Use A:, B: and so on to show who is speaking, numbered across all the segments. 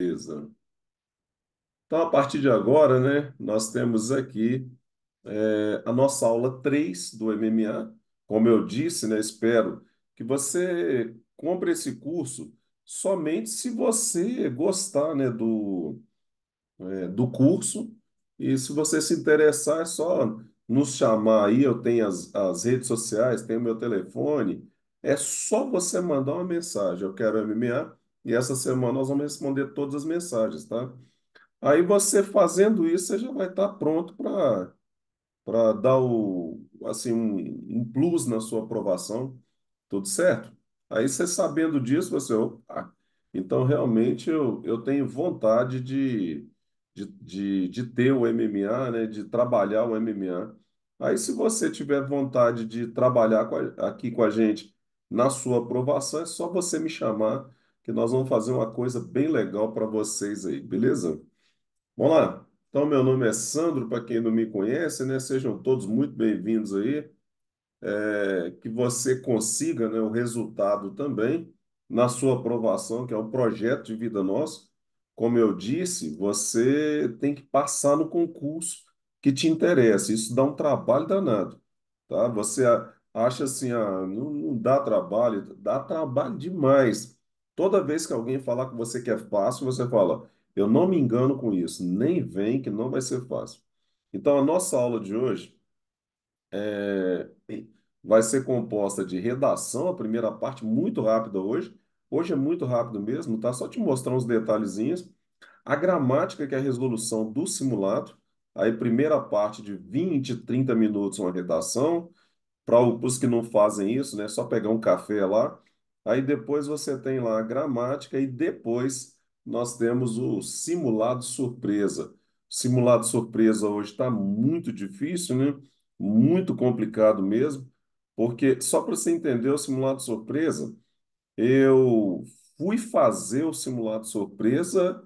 A: Beleza. Então, a partir de agora, né, nós temos aqui é, a nossa aula 3 do MMA. Como eu disse, né, espero que você compre esse curso somente se você gostar, né, do, é, do curso. E se você se interessar, é só nos chamar aí. Eu tenho as, as redes sociais, tenho meu telefone. É só você mandar uma mensagem. Eu quero MMA e essa semana nós vamos responder todas as mensagens, tá? Aí você fazendo isso, você já vai estar tá pronto para para dar o assim um, um, plus na sua aprovação, tudo certo? Aí você sabendo disso, você, opa, então realmente eu, eu tenho vontade de, de, de, de ter o MMA, né, de trabalhar o MMA. Aí se você tiver vontade de trabalhar com a, aqui com a gente na sua aprovação, é só você me chamar que nós vamos fazer uma coisa bem legal para vocês aí, beleza? Vamos lá. Então, meu nome é Sandro, para quem não me conhece, né? Sejam todos muito bem-vindos aí. É, que você consiga né, o resultado também na sua aprovação, que é o projeto de vida nosso. Como eu disse, você tem que passar no concurso que te interessa. Isso dá um trabalho danado, tá? Você acha assim, ah, não, não dá trabalho, dá trabalho demais Toda vez que alguém falar com você que é fácil, você fala: Eu não me engano com isso, nem vem que não vai ser fácil. Então, a nossa aula de hoje é, vai ser composta de redação, a primeira parte, muito rápida hoje. Hoje é muito rápido mesmo, tá? Só te mostrar uns detalhezinhos. A gramática, que é a resolução do simulado. Aí, primeira parte de 20, 30 minutos, uma redação. Para os que não fazem isso, né? É só pegar um café lá. Aí depois você tem lá a gramática e depois nós temos o simulado surpresa. Simulado surpresa hoje está muito difícil, né? Muito complicado mesmo, porque só para você entender o simulado surpresa, eu fui fazer o simulado surpresa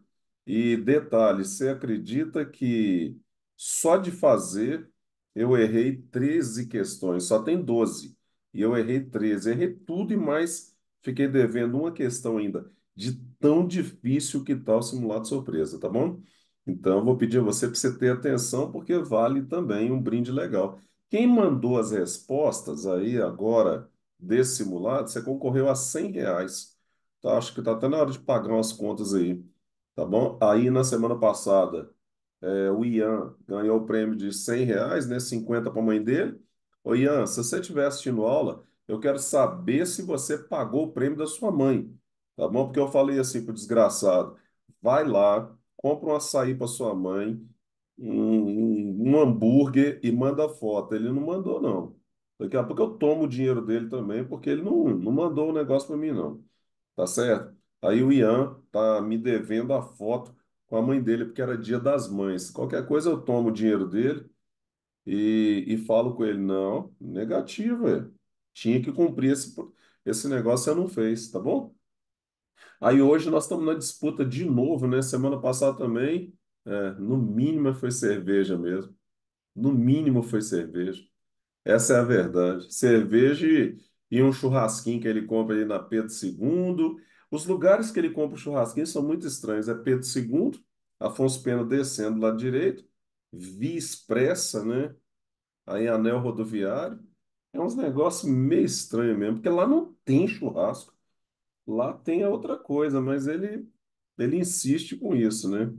A: e detalhe, você acredita que só de fazer eu errei 13 questões, só tem 12, e eu errei 13, errei tudo e mais Fiquei devendo uma questão ainda de tão difícil que está o simulado surpresa, tá bom? Então, vou pedir a você para você ter atenção, porque vale também um brinde legal. Quem mandou as respostas aí agora desse simulado, você concorreu a 100 reais. Tá? Acho que está até na hora de pagar umas contas aí, tá bom? Aí, na semana passada, é, o Ian ganhou o prêmio de 100 reais, né? 50 para a mãe dele. Ô, Ian, se você estiver assistindo aula, eu quero saber se você pagou o prêmio da sua mãe, tá bom? Porque eu falei assim pro desgraçado, vai lá, compra um açaí para sua mãe, um, um, hambúrguer e manda foto. Ele não mandou, não. Daqui a pouco eu tomo o dinheiro dele também, porque ele não, não mandou o negócio para mim, não. Tá certo? Aí o Ian tá me devendo a foto com a mãe dele, porque era dia das mães. Qualquer coisa eu tomo o dinheiro dele e, e falo com ele, não, negativo, é. Tinha que cumprir esse, esse negócio, você não fez, tá bom? Aí hoje nós estamos na disputa de novo, né? Semana passada também, é, no mínimo foi cerveja mesmo. No mínimo foi cerveja. Essa é a verdade. Cerveja e, e um churrasquinho que ele compra ali na Pedro II. Os lugares que ele compra o churrasquinho são muito estranhos. É Pedro II, Afonso Pena descendo lá direito, Via Expressa, né? Aí anel rodoviário. É uns negócios meio estranhos mesmo, porque lá não tem churrasco. Lá tem a outra coisa, mas ele, ele insiste com isso, né?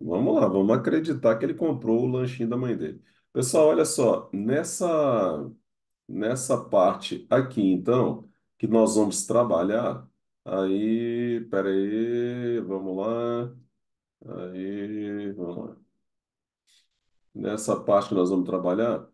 A: Vamos lá, vamos acreditar que ele comprou o lanchinho da mãe dele. Pessoal, olha só, nessa, nessa parte aqui, então, que nós vamos trabalhar, aí, peraí, vamos lá, aí, vamos lá. Nessa parte que nós vamos trabalhar,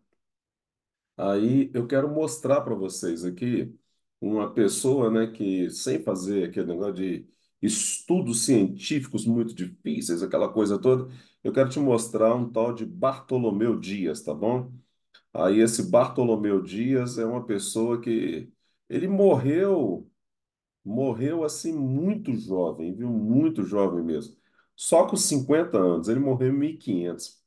A: Aí eu quero mostrar para vocês aqui uma pessoa, né, que sem fazer aquele negócio de estudos científicos muito difíceis, aquela coisa toda, eu quero te mostrar um tal de Bartolomeu Dias, tá bom? Aí esse Bartolomeu Dias é uma pessoa que ele morreu morreu assim muito jovem, viu? Muito jovem mesmo. Só com 50 anos, ele morreu em 1500.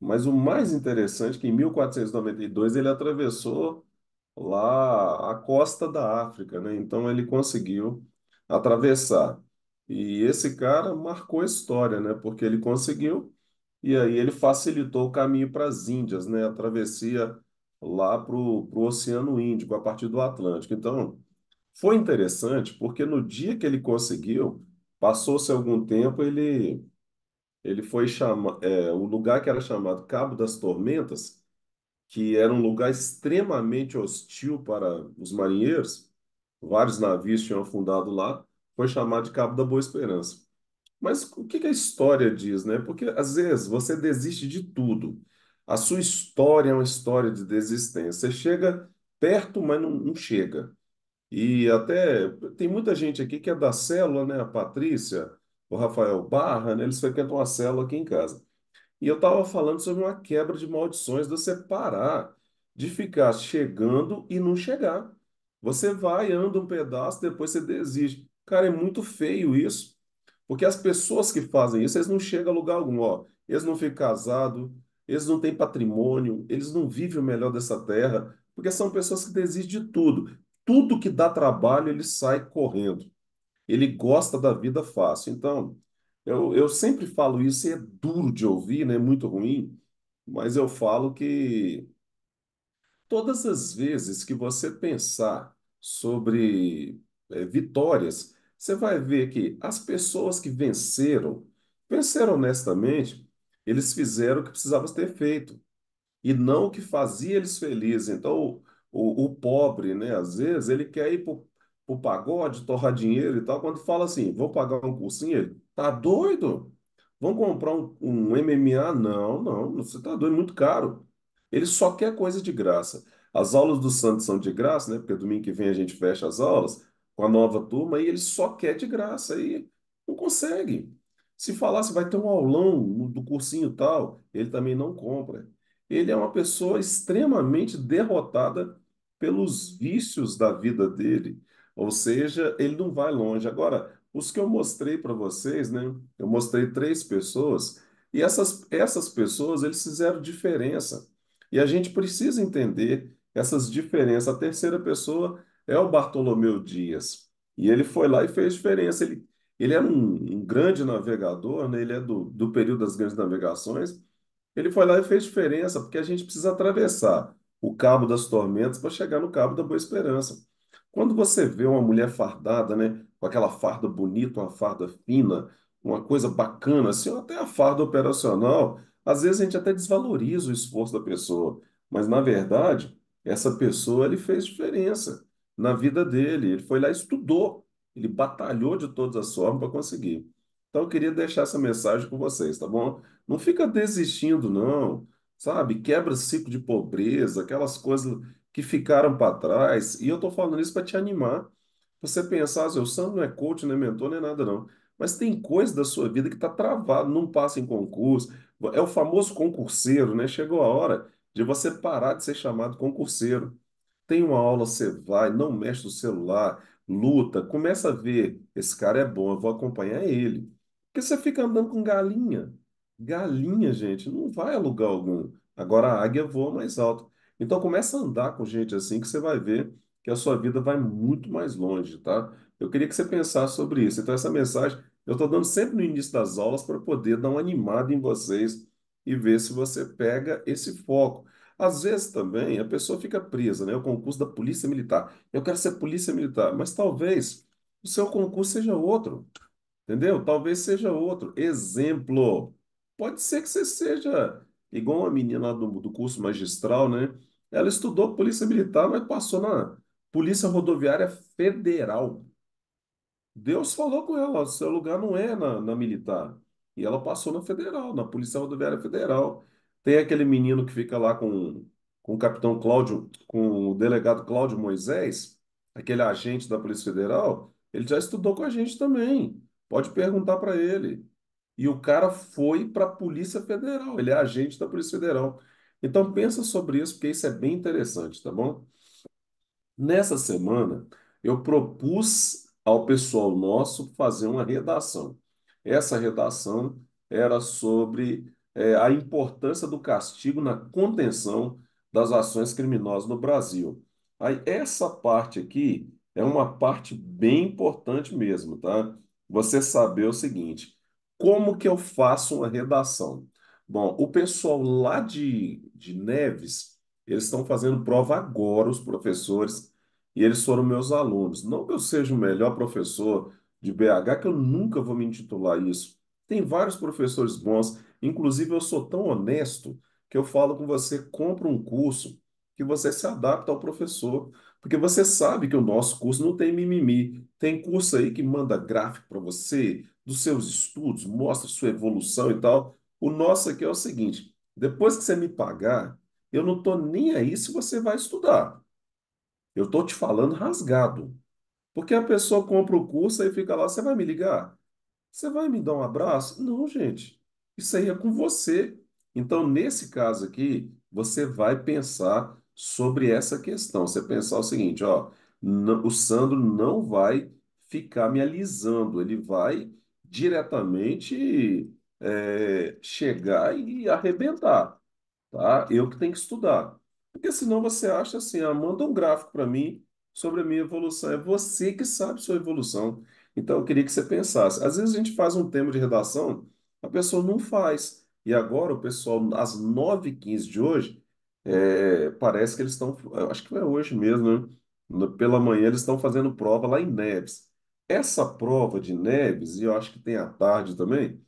A: Mas o mais interessante é que em 1492 ele atravessou lá a costa da África, né? Então ele conseguiu atravessar. E esse cara marcou a história, né? Porque ele conseguiu e aí ele facilitou o caminho para as Índias, né? A travessia lá para o Oceano Índico, a partir do Atlântico. Então, foi interessante porque no dia que ele conseguiu, passou-se algum tempo, ele ele foi chamado, é, lugar que era chamado Cabo das Tormentas, que era um lugar extremamente hostil para os marinheiros, vários navios tinham afundado lá, foi chamado de Cabo da Boa Esperança. Mas o que, que a história diz, né? Porque às vezes você desiste de tudo. A sua história é uma história de desistência. Você chega perto, mas não, não chega. E até tem muita gente aqui que é da célula, né? A Patrícia, o Rafael Barra, né, eles frequentam uma célula aqui em casa. E eu estava falando sobre uma quebra de maldições, de você parar de ficar chegando e não chegar. Você vai, anda um pedaço, depois você desiste. Cara, é muito feio isso. Porque as pessoas que fazem isso, eles não chegam a lugar algum. Ó, eles não ficam casados, eles não têm patrimônio, eles não vivem o melhor dessa terra, porque são pessoas que desistem de tudo. Tudo que dá trabalho, ele sai correndo ele gosta da vida fácil. Então, eu, eu sempre falo isso e é duro de ouvir, né? É muito ruim, mas eu falo que todas as vezes que você pensar sobre é, vitórias, você vai ver que as pessoas que venceram, venceram honestamente, eles fizeram o que precisavam ter feito e não o que fazia eles felizes. Então, o, o, o pobre, né, às vezes, ele quer ir para o o pagode, torrar dinheiro e tal, quando fala assim, vou pagar um cursinho, ele, tá doido? Vão comprar um, um MMA? Não, não, você tá doido, muito caro. Ele só quer coisa de graça. As aulas do Santos são de graça, né? Porque domingo que vem a gente fecha as aulas com a nova turma e ele só quer de graça aí não consegue. Se falasse vai ter um aulão do cursinho tal, ele também não compra. Ele é uma pessoa extremamente derrotada pelos vícios da vida dele. Ou seja, ele não vai longe. Agora, os que eu mostrei para vocês, né? Eu mostrei três pessoas e essas, essas pessoas, eles fizeram diferença. E a gente precisa entender essas diferenças. A terceira pessoa é o Bartolomeu Dias. E ele foi lá e fez diferença. Ele, ele era um, um grande navegador, né? Ele é do, do período das grandes navegações. Ele foi lá e fez diferença, porque a gente precisa atravessar o Cabo das Tormentas para chegar no Cabo da Boa Esperança. Quando você vê uma mulher fardada, né, com aquela farda bonita, uma farda fina, uma coisa bacana, assim, até a farda operacional, às vezes a gente até desvaloriza o esforço da pessoa, mas na verdade, essa pessoa ele fez diferença na vida dele, ele foi lá e estudou, ele batalhou de todas as formas para conseguir. Então eu queria deixar essa mensagem com vocês, tá bom? Não fica desistindo, não, sabe? Quebra ciclo de pobreza, aquelas coisas que ficaram para trás. E eu estou falando isso para te animar. Você pensar, assim, o Sam não é coach, não é mentor, não é nada, não. Mas tem coisa da sua vida que está travada, não passa em concurso. É o famoso concurseiro, né? Chegou a hora de você parar de ser chamado concurseiro. Tem uma aula, você vai, não mexe no celular, luta, começa a ver, esse cara é bom, eu vou acompanhar ele. Porque você fica andando com galinha. Galinha, gente, não vai a lugar algum. Agora a águia voa mais alto. Então começa a andar com gente assim que você vai ver que a sua vida vai muito mais longe, tá? Eu queria que você pensasse sobre isso. Então essa mensagem eu estou dando sempre no início das aulas para poder dar uma animada em vocês e ver se você pega esse foco. Às vezes também a pessoa fica presa, né? O concurso da Polícia Militar. Eu quero ser Polícia Militar, mas talvez o seu concurso seja outro, entendeu? Talvez seja outro. Exemplo, pode ser que você seja igual uma menina lá do, do curso magistral, né? Ela estudou Polícia Militar, mas passou na Polícia Rodoviária Federal. Deus falou com ela: seu lugar não é na, na militar. E ela passou na Federal, na Polícia Rodoviária Federal. Tem aquele menino que fica lá com, com o capitão Cláudio, com o delegado Cláudio Moisés, aquele agente da Polícia Federal. Ele já estudou com a gente também. Pode perguntar para ele. E o cara foi para a Polícia Federal. Ele é agente da Polícia Federal. Então pensa sobre isso, porque isso é bem interessante, tá bom? Nessa semana, eu propus ao pessoal nosso fazer uma redação. Essa redação era sobre é, a importância do castigo na contenção das ações criminosas no Brasil. Aí, essa parte aqui é uma parte bem importante mesmo, tá? Você saber o seguinte: como que eu faço uma redação? Bom, o pessoal lá de, de Neves, eles estão fazendo prova agora, os professores, e eles foram meus alunos. Não que eu seja o melhor professor de BH, que eu nunca vou me intitular isso. Tem vários professores bons, inclusive eu sou tão honesto que eu falo com você, compra um curso que você se adapta ao professor, porque você sabe que o nosso curso não tem mimimi. Tem curso aí que manda gráfico para você dos seus estudos, mostra sua evolução e tal. O nosso aqui é o seguinte: depois que você me pagar, eu não estou nem aí se você vai estudar. Eu estou te falando rasgado. Porque a pessoa compra o curso e fica lá, você vai me ligar? Você vai me dar um abraço? Não, gente. Isso aí é com você. Então, nesse caso aqui, você vai pensar sobre essa questão. Você pensar o seguinte, ó, o Sandro não vai ficar me alisando, ele vai diretamente é, chegar e arrebentar, tá? Eu que tenho que estudar. Porque senão você acha assim, ah, manda um gráfico para mim sobre a minha evolução. É você que sabe sua evolução. Então, eu queria que você pensasse. Às vezes a gente faz um tema de redação, a pessoa não faz. E agora o pessoal, às 9h15 de hoje, é, parece que eles estão, acho que é hoje mesmo, né? pela manhã eles estão fazendo prova lá em Neves. Essa prova de Neves, e eu acho que tem à tarde também,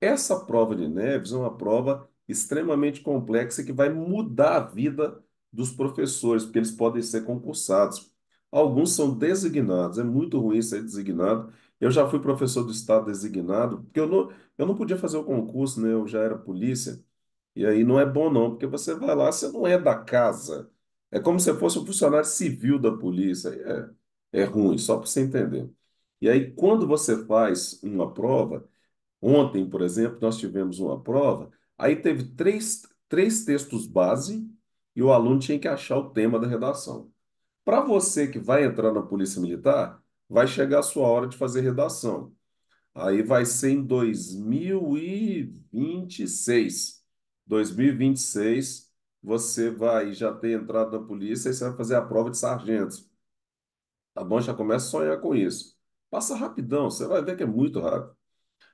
A: essa prova de Neves é uma prova extremamente complexa que vai mudar a vida dos professores, porque eles podem ser concursados. Alguns são designados, é muito ruim ser designado. Eu já fui professor do Estado designado, porque eu não, eu não podia fazer o concurso, né? Eu já era polícia. E aí não é bom, não, porque você vai lá, você não é da casa. É como se fosse um funcionário civil da polícia. É, é ruim, só para você entender. E aí, quando você faz uma prova, Ontem, por exemplo, nós tivemos uma prova, aí teve três, três textos base e o aluno tinha que achar o tema da redação. Para você que vai entrar na Polícia Militar, vai chegar a sua hora de fazer redação. Aí vai ser em 2026. 2026, você vai já ter entrado na polícia e você vai fazer a prova de sargento. Tá bom? Já começa a sonhar com isso. Passa rapidão, você vai ver que é muito rápido.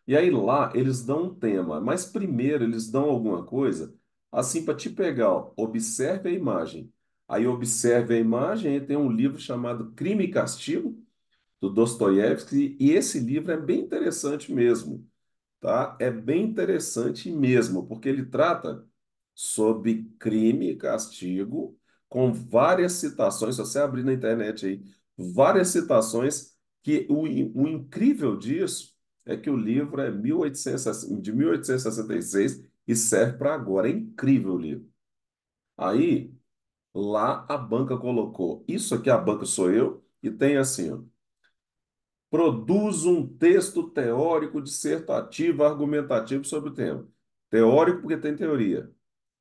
A: E aí lá eles dão um tema, mas primeiro eles dão alguma coisa, assim para te pegar, ó, observe a imagem. Aí observe a imagem, e tem um livro chamado Crime e Castigo, do Dostoiévski, e esse livro é bem interessante mesmo, tá? É bem interessante mesmo, porque ele trata sobre crime e castigo, com várias citações, se você abrir na internet aí, várias citações, que o, o incrível disso é que o livro é 1800, de 1866 e serve para agora. É incrível o livro. Aí, lá a banca colocou, isso aqui a banca sou eu, e tem assim, ó, produz um texto teórico, dissertativo, argumentativo sobre o tema. Teórico porque tem teoria,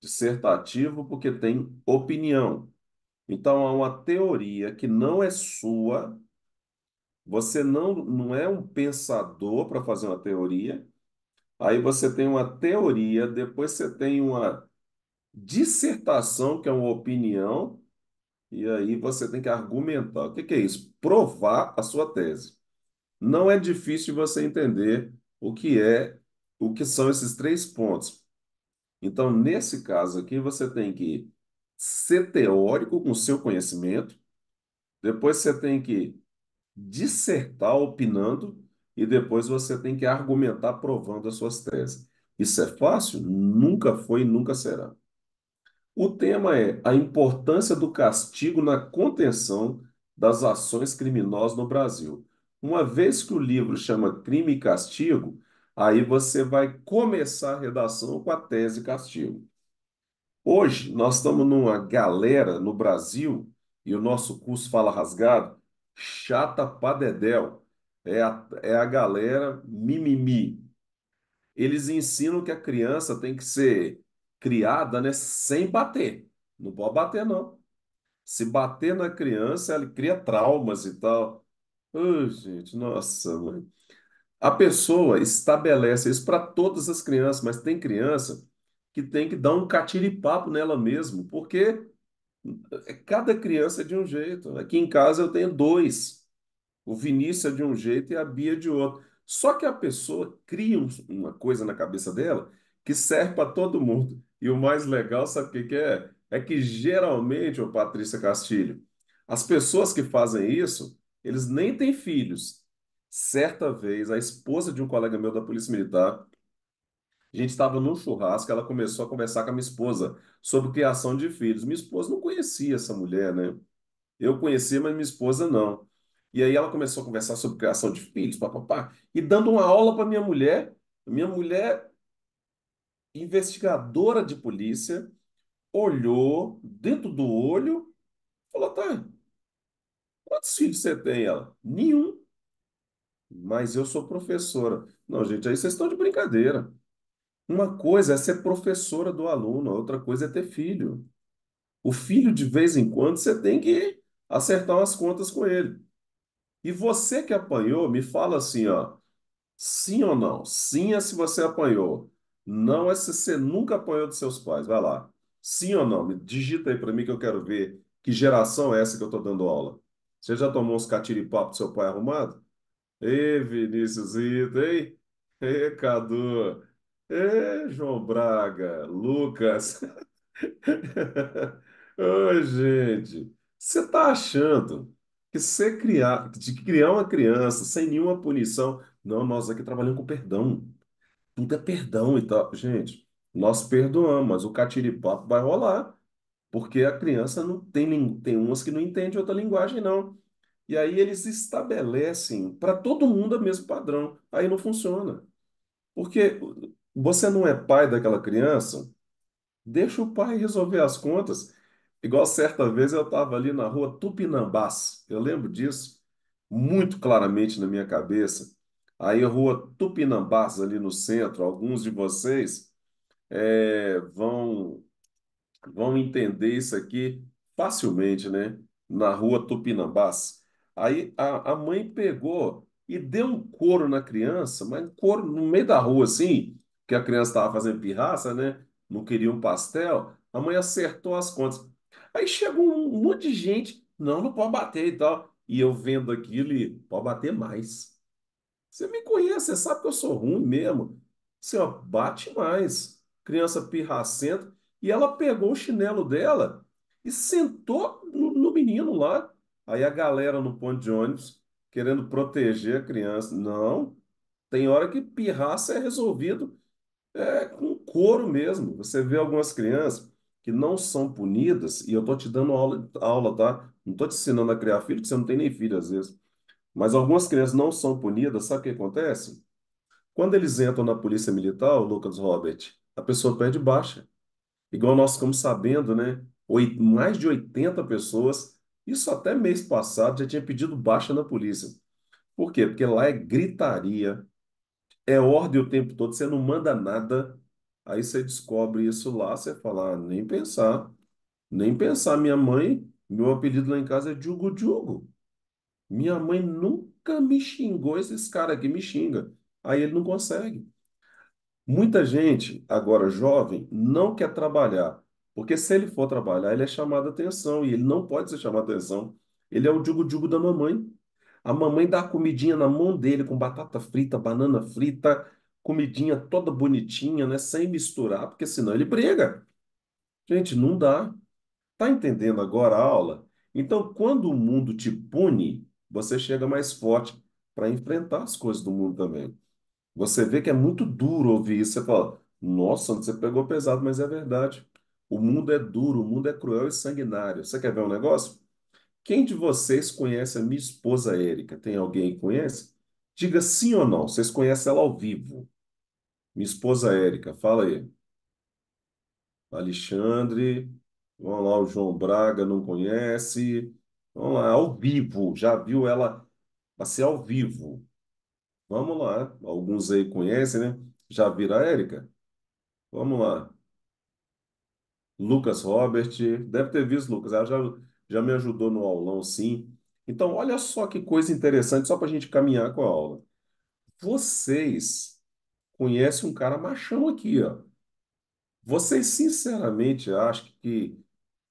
A: dissertativo porque tem opinião. Então, há uma teoria que não é sua, você não, não é um pensador para fazer uma teoria. Aí você tem uma teoria, depois você tem uma dissertação, que é uma opinião, e aí você tem que argumentar. O que, que é isso? Provar a sua tese. Não é difícil você entender o que é, o que são esses três pontos. Então, nesse caso aqui, você tem que ser teórico com o seu conhecimento, depois você tem que dissertar opinando e depois você tem que argumentar provando as suas teses. Isso é fácil? Nunca foi e nunca será. O tema é a importância do castigo na contenção das ações criminosas no Brasil. Uma vez que o livro chama Crime e Castigo, aí você vai começar a redação com a tese castigo. Hoje, nós estamos numa galera no Brasil, e o nosso curso Fala Rasgado, chata pra dedéu. É a, é a galera mimimi. Eles ensinam que a criança tem que ser criada né, sem bater. Não pode bater, não. Se bater na criança, ela cria traumas e tal. Ai, gente, nossa, mãe. A pessoa estabelece isso para todas as crianças, mas tem criança que tem que dar um catiripapo nela mesmo, porque Cada criança é de um jeito. Aqui em casa eu tenho dois. O Vinícius é de um jeito e a Bia é de outro. Só que a pessoa cria uma coisa na cabeça dela que serve para todo mundo. E o mais legal, sabe o que, que é? É que geralmente, ô Patrícia Castilho, as pessoas que fazem isso, eles nem têm filhos. Certa vez, a esposa de um colega meu da Polícia Militar a gente estava num churrasco, ela começou a conversar com a minha esposa sobre criação de filhos. Minha esposa não conhecia essa mulher, né? Eu conhecia, mas minha esposa não. E aí ela começou a conversar sobre criação de filhos, papapá, e dando uma aula para minha mulher, minha mulher investigadora de polícia, olhou dentro do olho, falou: "Tá, quantos filhos você tem?" Ela: "Nenhum." Mas eu sou professora. Não, gente, aí vocês estão de brincadeira. Uma coisa é ser professora do aluno, outra coisa é ter filho. O filho, de vez em quando, você tem que acertar umas contas com ele. E você que apanhou, me fala assim, ó, sim ou não? Sim é se você apanhou. Não é se você nunca apanhou dos seus pais. Vai lá. Sim ou não? Me digita aí para mim que eu quero ver que geração é essa que eu estou dando aula. Você já tomou uns catiripapos do seu pai arrumado? Ei, Vinícius Ito, ei, ei, Cadu. É, João Braga, Lucas. Oi, gente. Você está achando que você criar, de criar uma criança sem nenhuma punição? Não, nós aqui trabalhamos com perdão. Tudo é perdão e tal. Gente, nós perdoamos, mas o catiripapo vai rolar. Porque a criança não tem, tem umas que não entendem outra linguagem, não. E aí eles estabelecem para todo mundo o mesmo padrão. Aí não funciona. Porque você não é pai daquela criança? Deixa o pai resolver as contas. Igual certa vez eu estava ali na rua Tupinambás, eu lembro disso muito claramente na minha cabeça. Aí, a rua Tupinambás, ali no centro, alguns de vocês é, vão, vão entender isso aqui facilmente, né? Na rua Tupinambás. Aí a, a mãe pegou e deu um couro na criança, mas um couro no meio da rua, assim, que a criança estava fazendo pirraça, né? Não queria um pastel. A mãe acertou as contas. Aí chegou um monte de gente, não, não pode bater e tal. E eu vendo aquilo e pode bater mais. Você me conhece, você sabe que eu sou ruim mesmo. Você ó, bate mais. Criança pirracenta. E ela pegou o chinelo dela e sentou no, no menino lá. Aí a galera no ponto de ônibus querendo proteger a criança. Não, tem hora que pirraça é resolvido é, com couro mesmo. Você vê algumas crianças que não são punidas, e eu estou te dando aula, aula tá? Não estou te ensinando a criar filho, porque você não tem nem filho às vezes. Mas algumas crianças não são punidas, sabe o que acontece? Quando eles entram na polícia militar, Lucas Robert, a pessoa perde baixa. Igual nós ficamos sabendo, né? Oito, mais de 80 pessoas, isso até mês passado, já tinha pedido baixa na polícia. Por quê? Porque lá é gritaria, é ordem o tempo todo, você não manda nada. Aí você descobre isso lá, você fala, ah, nem pensar, nem pensar. Minha mãe, meu apelido lá em casa é Diogo Diogo. Minha mãe nunca me xingou, esses caras aqui me xinga. Aí ele não consegue. Muita gente, agora jovem, não quer trabalhar, porque se ele for trabalhar, ele é chamado a atenção e ele não pode ser chamado a atenção. Ele é o Diogo Diogo da mamãe. A mamãe dá a comidinha na mão dele com batata frita, banana frita, comidinha toda bonitinha, né? Sem misturar, porque senão ele briga. Gente, não dá. Tá entendendo agora a aula? Então, quando o mundo te pune, você chega mais forte para enfrentar as coisas do mundo também. Você vê que é muito duro ouvir isso. Você fala, nossa, você pegou pesado, mas é verdade. O mundo é duro, o mundo é cruel e sanguinário. Você quer ver um negócio? Quem de vocês conhece a minha esposa Érica? Tem alguém que conhece? Diga sim ou não. Vocês conhecem ela ao vivo. Minha esposa Érica, fala aí. Alexandre, vamos lá, o João Braga não conhece. Vamos lá, ao vivo. Já viu ela passear ao vivo. Vamos lá. Alguns aí conhecem, né? Já viram a Érica? Vamos lá. Lucas Robert, deve ter visto, Lucas. Ela já já me ajudou no aulão, sim. Então, olha só que coisa interessante, só para a gente caminhar com a aula. Vocês conhecem um cara machão aqui, ó. Vocês sinceramente acham que,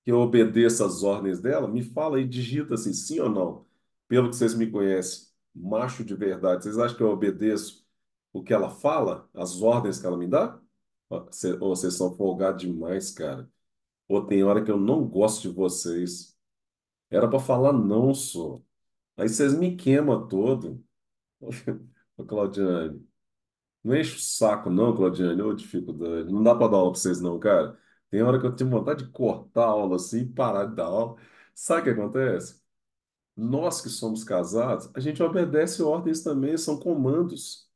A: que eu obedeço às ordens dela? Me fala aí, digita assim, sim ou não. Pelo que vocês me conhecem, macho de verdade, vocês acham que eu obedeço o que ela fala, as ordens que ela me dá? Ou vocês são folgados demais, cara. Ou tem hora que eu não gosto de vocês. Era para falar não, só. Aí vocês me queimam todo. Ô, Claudiane, não enche o saco não, Claudiane, ô dificuldade. Não dá para dar aula para vocês não, cara. Tem hora que eu tenho vontade de cortar a aula assim, e parar de dar aula. Sabe o que acontece? Nós que somos casados, a gente obedece ordens também, são comandos.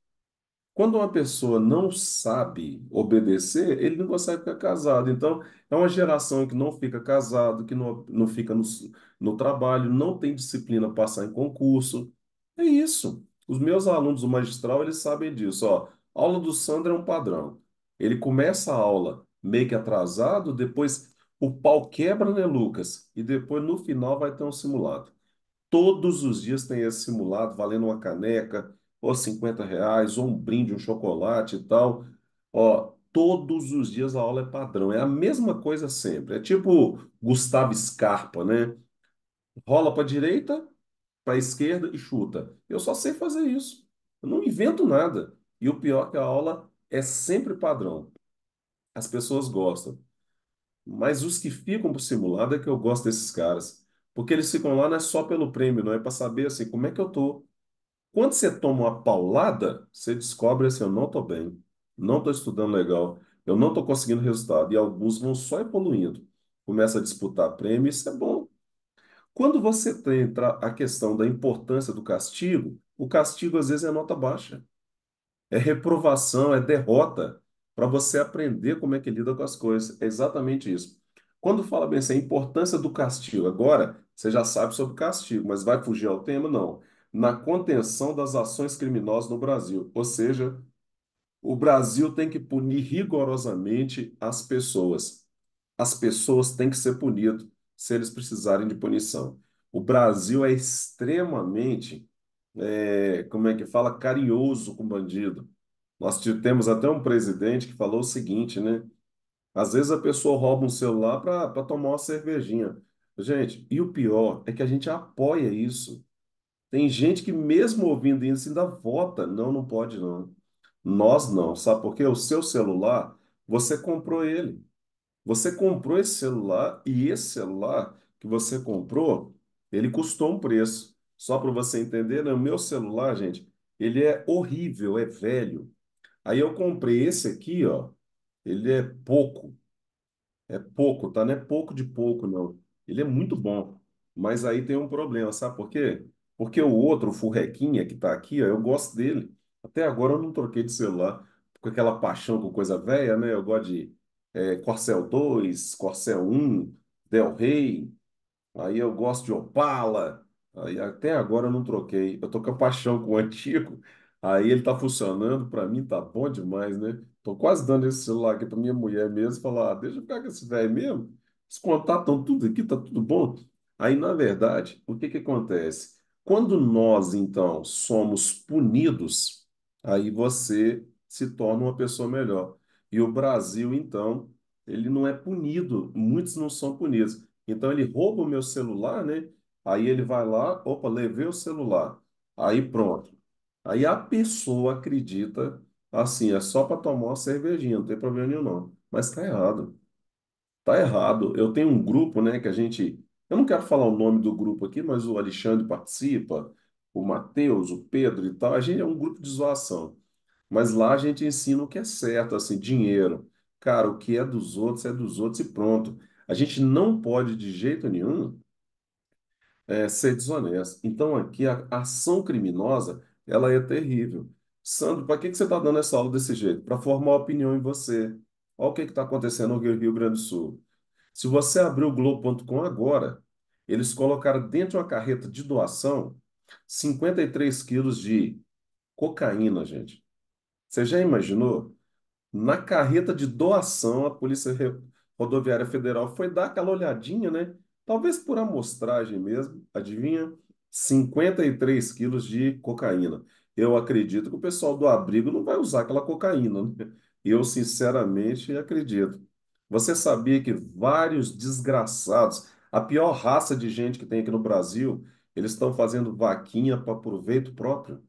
A: Quando uma pessoa não sabe obedecer, ele não consegue ficar casado. Então, é uma geração que não fica casado, que não, não fica no, no trabalho, não tem disciplina para passar em concurso. É isso. Os meus alunos do magistral, eles sabem disso. Ó, a aula do Sandro é um padrão. Ele começa a aula meio que atrasado, depois o pau quebra, né, Lucas? E depois, no final, vai ter um simulado. Todos os dias tem esse simulado, valendo uma caneca, ou 50 reais, ou um brinde, um chocolate e tal. Ó, todos os dias a aula é padrão. É a mesma coisa sempre. É tipo Gustavo Scarpa, né? Rola para direita, para esquerda e chuta. Eu só sei fazer isso. Eu não invento nada. E o pior é que a aula é sempre padrão. As pessoas gostam. Mas os que ficam pro simulado é que eu gosto desses caras. Porque eles ficam lá não é só pelo prêmio, não é para saber assim, como é que eu tô? Quando você toma uma paulada, você descobre assim, eu não estou bem, não estou estudando legal, eu não estou conseguindo resultado. E alguns vão só evoluindo. Começa a disputar prêmio, isso é bom. Quando você tem a questão da importância do castigo, o castigo às vezes é nota baixa. É reprovação, é derrota, para você aprender como é que lida com as coisas. É exatamente isso. Quando fala bem assim, a importância do castigo, agora você já sabe sobre castigo, mas vai fugir ao tema? Não na contenção das ações criminosas no Brasil. Ou seja, o Brasil tem que punir rigorosamente as pessoas. As pessoas têm que ser punidas se eles precisarem de punição. O Brasil é extremamente, é, como é que fala, carinhoso com bandido. Nós temos até um presidente que falou o seguinte, né? Às vezes a pessoa rouba um celular para tomar uma cervejinha. Gente, e o pior é que a gente apoia isso. Tem gente que, mesmo ouvindo isso, ainda vota. Não, não pode, não. Nós não. Sabe por quê? O seu celular, você comprou ele. Você comprou esse celular e esse celular que você comprou, ele custou um preço. Só para você entender, né? o meu celular, gente, ele é horrível, é velho. Aí eu comprei esse aqui, ó. Ele é pouco. É pouco, tá? Não é pouco de pouco, não. Ele é muito bom. Mas aí tem um problema, sabe por quê? Porque o outro, o furrequinha que está aqui, ó, eu gosto dele. Até agora eu não troquei de celular com aquela paixão com coisa velha, né? Eu gosto de é, Corsel 2, Corsel 1, Del Rey. Aí eu gosto de Opala. Aí até agora eu não troquei. Eu tô com a paixão com o antigo. Aí ele tá funcionando para mim, tá bom demais, né? Tô quase dando esse celular aqui para minha mulher mesmo, falar, ah, deixa eu pegar esse velho mesmo. Os contatos estão tudo aqui, tá tudo bom. Aí, na verdade, o que que acontece? Quando nós, então, somos punidos, aí você se torna uma pessoa melhor. E o Brasil, então, ele não é punido, muitos não são punidos. Então, ele rouba o meu celular, né? Aí ele vai lá, opa, levei o celular. Aí pronto. Aí a pessoa acredita assim, é só para tomar uma cervejinha, não tem problema nenhum, não. Mas tá errado. Tá errado. Eu tenho um grupo, né, que a gente eu não quero falar o nome do grupo aqui, mas o Alexandre participa, o Matheus, o Pedro e tal. A gente é um grupo de zoação. Mas lá a gente ensina o que é certo, assim, dinheiro. Cara, o que é dos outros é dos outros e pronto. A gente não pode, de jeito nenhum, é, ser desonesto. Então aqui a ação criminosa, ela é terrível. Sandro, para que que você está dando essa aula desse jeito? Para formar opinião em você. Olha o que está acontecendo no Rio Grande do Sul. Se você abrir o Globo.com agora, eles colocaram dentro de uma carreta de doação 53 quilos de cocaína, gente. Você já imaginou? Na carreta de doação, a Polícia Rodoviária Federal foi dar aquela olhadinha, né? Talvez por amostragem mesmo, adivinha? 53 quilos de cocaína. Eu acredito que o pessoal do abrigo não vai usar aquela cocaína, né? Eu, sinceramente, acredito. Você sabia que vários desgraçados, a pior raça de gente que tem aqui no Brasil, eles estão fazendo vaquinha para proveito próprio?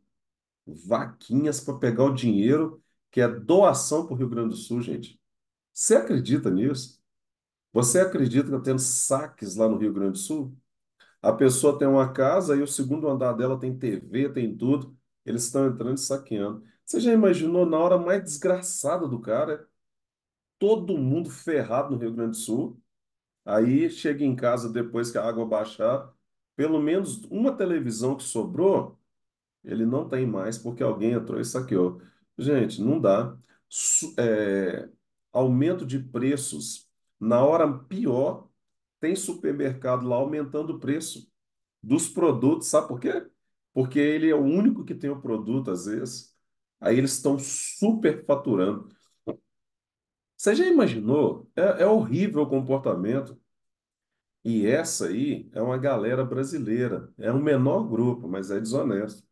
A: Vaquinhas para pegar o dinheiro que é doação para o Rio Grande do Sul, gente. Você acredita nisso? Você acredita que está tendo saques lá no Rio Grande do Sul? A pessoa tem uma casa e o segundo andar dela tem TV, tem tudo. Eles estão entrando e saqueando. Você já imaginou na hora mais desgraçada do cara? todo mundo ferrado no Rio Grande do Sul. Aí chega em casa depois que a água baixar, pelo menos uma televisão que sobrou, ele não tem mais porque alguém entrou e saqueou. Gente, não dá. É, aumento de preços. Na hora pior, tem supermercado lá aumentando o preço dos produtos. Sabe por quê? Porque ele é o único que tem o produto, às vezes. Aí eles estão super faturando. Você já imaginou? É, é horrível o comportamento. E essa aí é uma galera brasileira. É um menor grupo, mas é desonesto.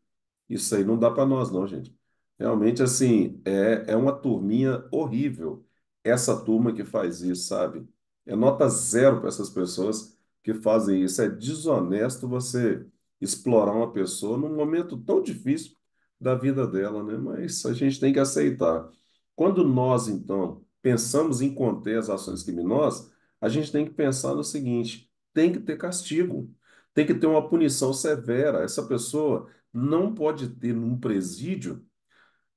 A: Isso aí não dá para nós, não, gente. Realmente, assim, é, é uma turminha horrível. Essa turma que faz isso, sabe? É nota zero para essas pessoas que fazem isso. É desonesto você explorar uma pessoa num momento tão difícil da vida dela, né? Mas a gente tem que aceitar. Quando nós, então, pensamos em conter as ações criminosas, a gente tem que pensar no seguinte: tem que ter castigo, tem que ter uma punição severa. Essa pessoa não pode ter num presídio,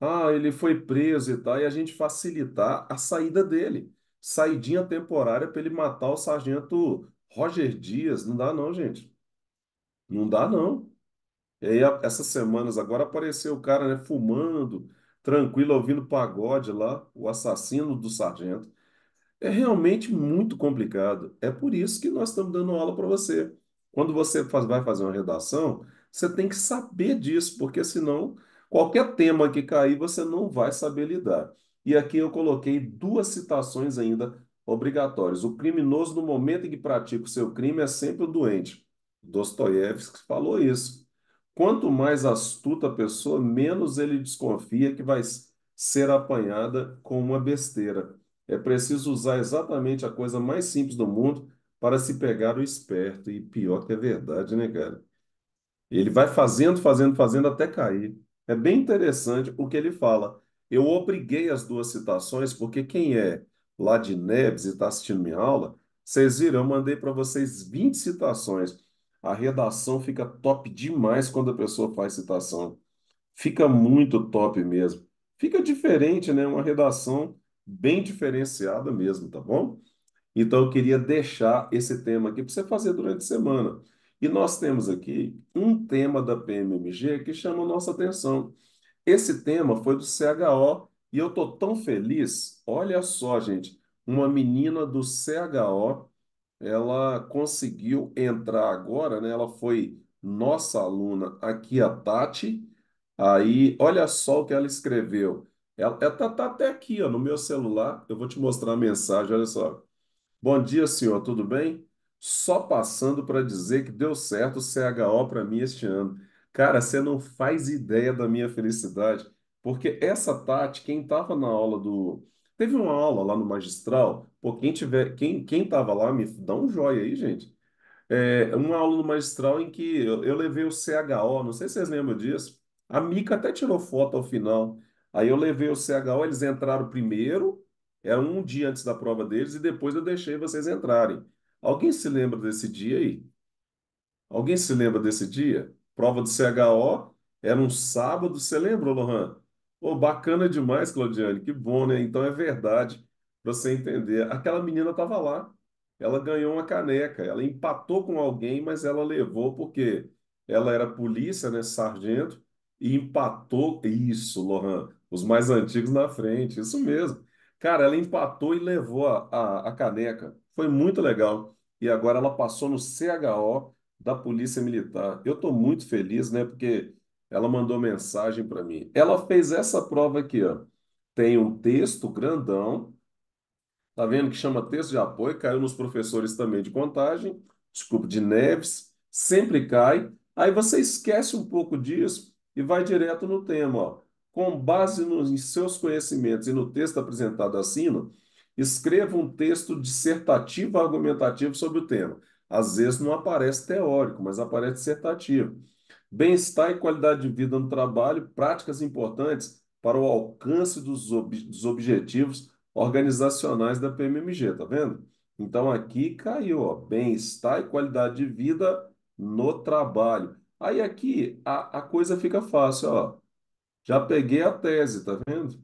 A: ah, ele foi preso e tal, e a gente facilitar a saída dele. Saidinha temporária para ele matar o sargento Roger Dias. Não dá, não, gente. Não dá, não. E aí, essas semanas agora apareceu o cara, né, fumando, tranquilo, ouvindo pagode lá, o assassino do sargento. É realmente muito complicado. É por isso que nós estamos dando aula para você. Quando você faz, vai fazer uma redação, você tem que saber disso, porque senão qualquer tema que cair você não vai saber lidar. E aqui eu coloquei duas citações ainda obrigatórias. O criminoso, no momento em que pratica o seu crime, é sempre o doente. Dostoiévski falou isso. Quanto mais astuta a pessoa, menos ele desconfia que vai ser apanhada com uma besteira. É preciso usar exatamente a coisa mais simples do mundo para se pegar o esperto. E pior que é verdade, né, cara? Ele vai fazendo, fazendo, fazendo até cair. É bem interessante o que ele fala. Eu obriguei as duas citações, porque quem é lá de Neves e está assistindo minha aula, vocês viram, eu mandei para vocês 20 citações. A redação fica top demais quando a pessoa faz citação. Fica muito top mesmo. Fica diferente, né? Uma redação bem diferenciada mesmo, tá bom? Então eu queria deixar esse tema aqui para você fazer durante a semana. E nós temos aqui um tema da PMMG que chama a nossa atenção. Esse tema foi do CHO e eu tô tão feliz. Olha só, gente, uma menina do CHO ela conseguiu entrar agora, né? Ela foi nossa aluna aqui, a Tati. Aí, olha só o que ela escreveu. Ela está é, tá até aqui, ó, no meu celular. Eu vou te mostrar a mensagem, olha só. Bom dia, senhor, tudo bem? Só passando para dizer que deu certo o CHO para mim este ano. Cara, você não faz ideia da minha felicidade, porque essa Tati, quem estava na aula do, Teve uma aula lá no magistral, pô, quem tiver, quem, quem tava lá, me dá um joinha aí, gente. É, uma aula no magistral em que eu, eu levei o CHO, não sei se vocês lembram disso. A Mica até tirou foto ao final. Aí eu levei o CHO, eles entraram primeiro, era é um dia antes da prova deles, e depois eu deixei vocês entrarem. Alguém se lembra desse dia aí? Alguém se lembra desse dia? Prova do CHO, era um sábado, você lembra, Lohan? Pô, bacana demais, Claudiane. Que bom, né? Então é verdade, para você entender. Aquela menina estava lá, ela ganhou uma caneca, ela empatou com alguém, mas ela levou porque ela era polícia, né, sargento, e empatou. Isso, Lohan, os mais antigos na frente, isso mesmo. Cara, ela empatou e levou a, a, a caneca. Foi muito legal. E agora ela passou no CHO da Polícia Militar. Eu estou muito feliz, né? Porque ela mandou mensagem para mim. Ela fez essa prova aqui, ó. Tem um texto grandão. Tá vendo que chama texto de apoio? Caiu nos professores também de contagem, desculpa, de Neves. Sempre cai. Aí você esquece um pouco disso e vai direto no tema, ó. Com base nos em seus conhecimentos e no texto apresentado acima, escreva um texto dissertativo argumentativo sobre o tema. Às vezes não aparece teórico, mas aparece dissertativo. Bem-estar e qualidade de vida no trabalho, práticas importantes para o alcance dos, ob dos objetivos organizacionais da PMMG, tá vendo? Então aqui caiu, ó, bem-estar e qualidade de vida no trabalho. Aí aqui a, a coisa fica fácil, ó. Já peguei a tese, tá vendo?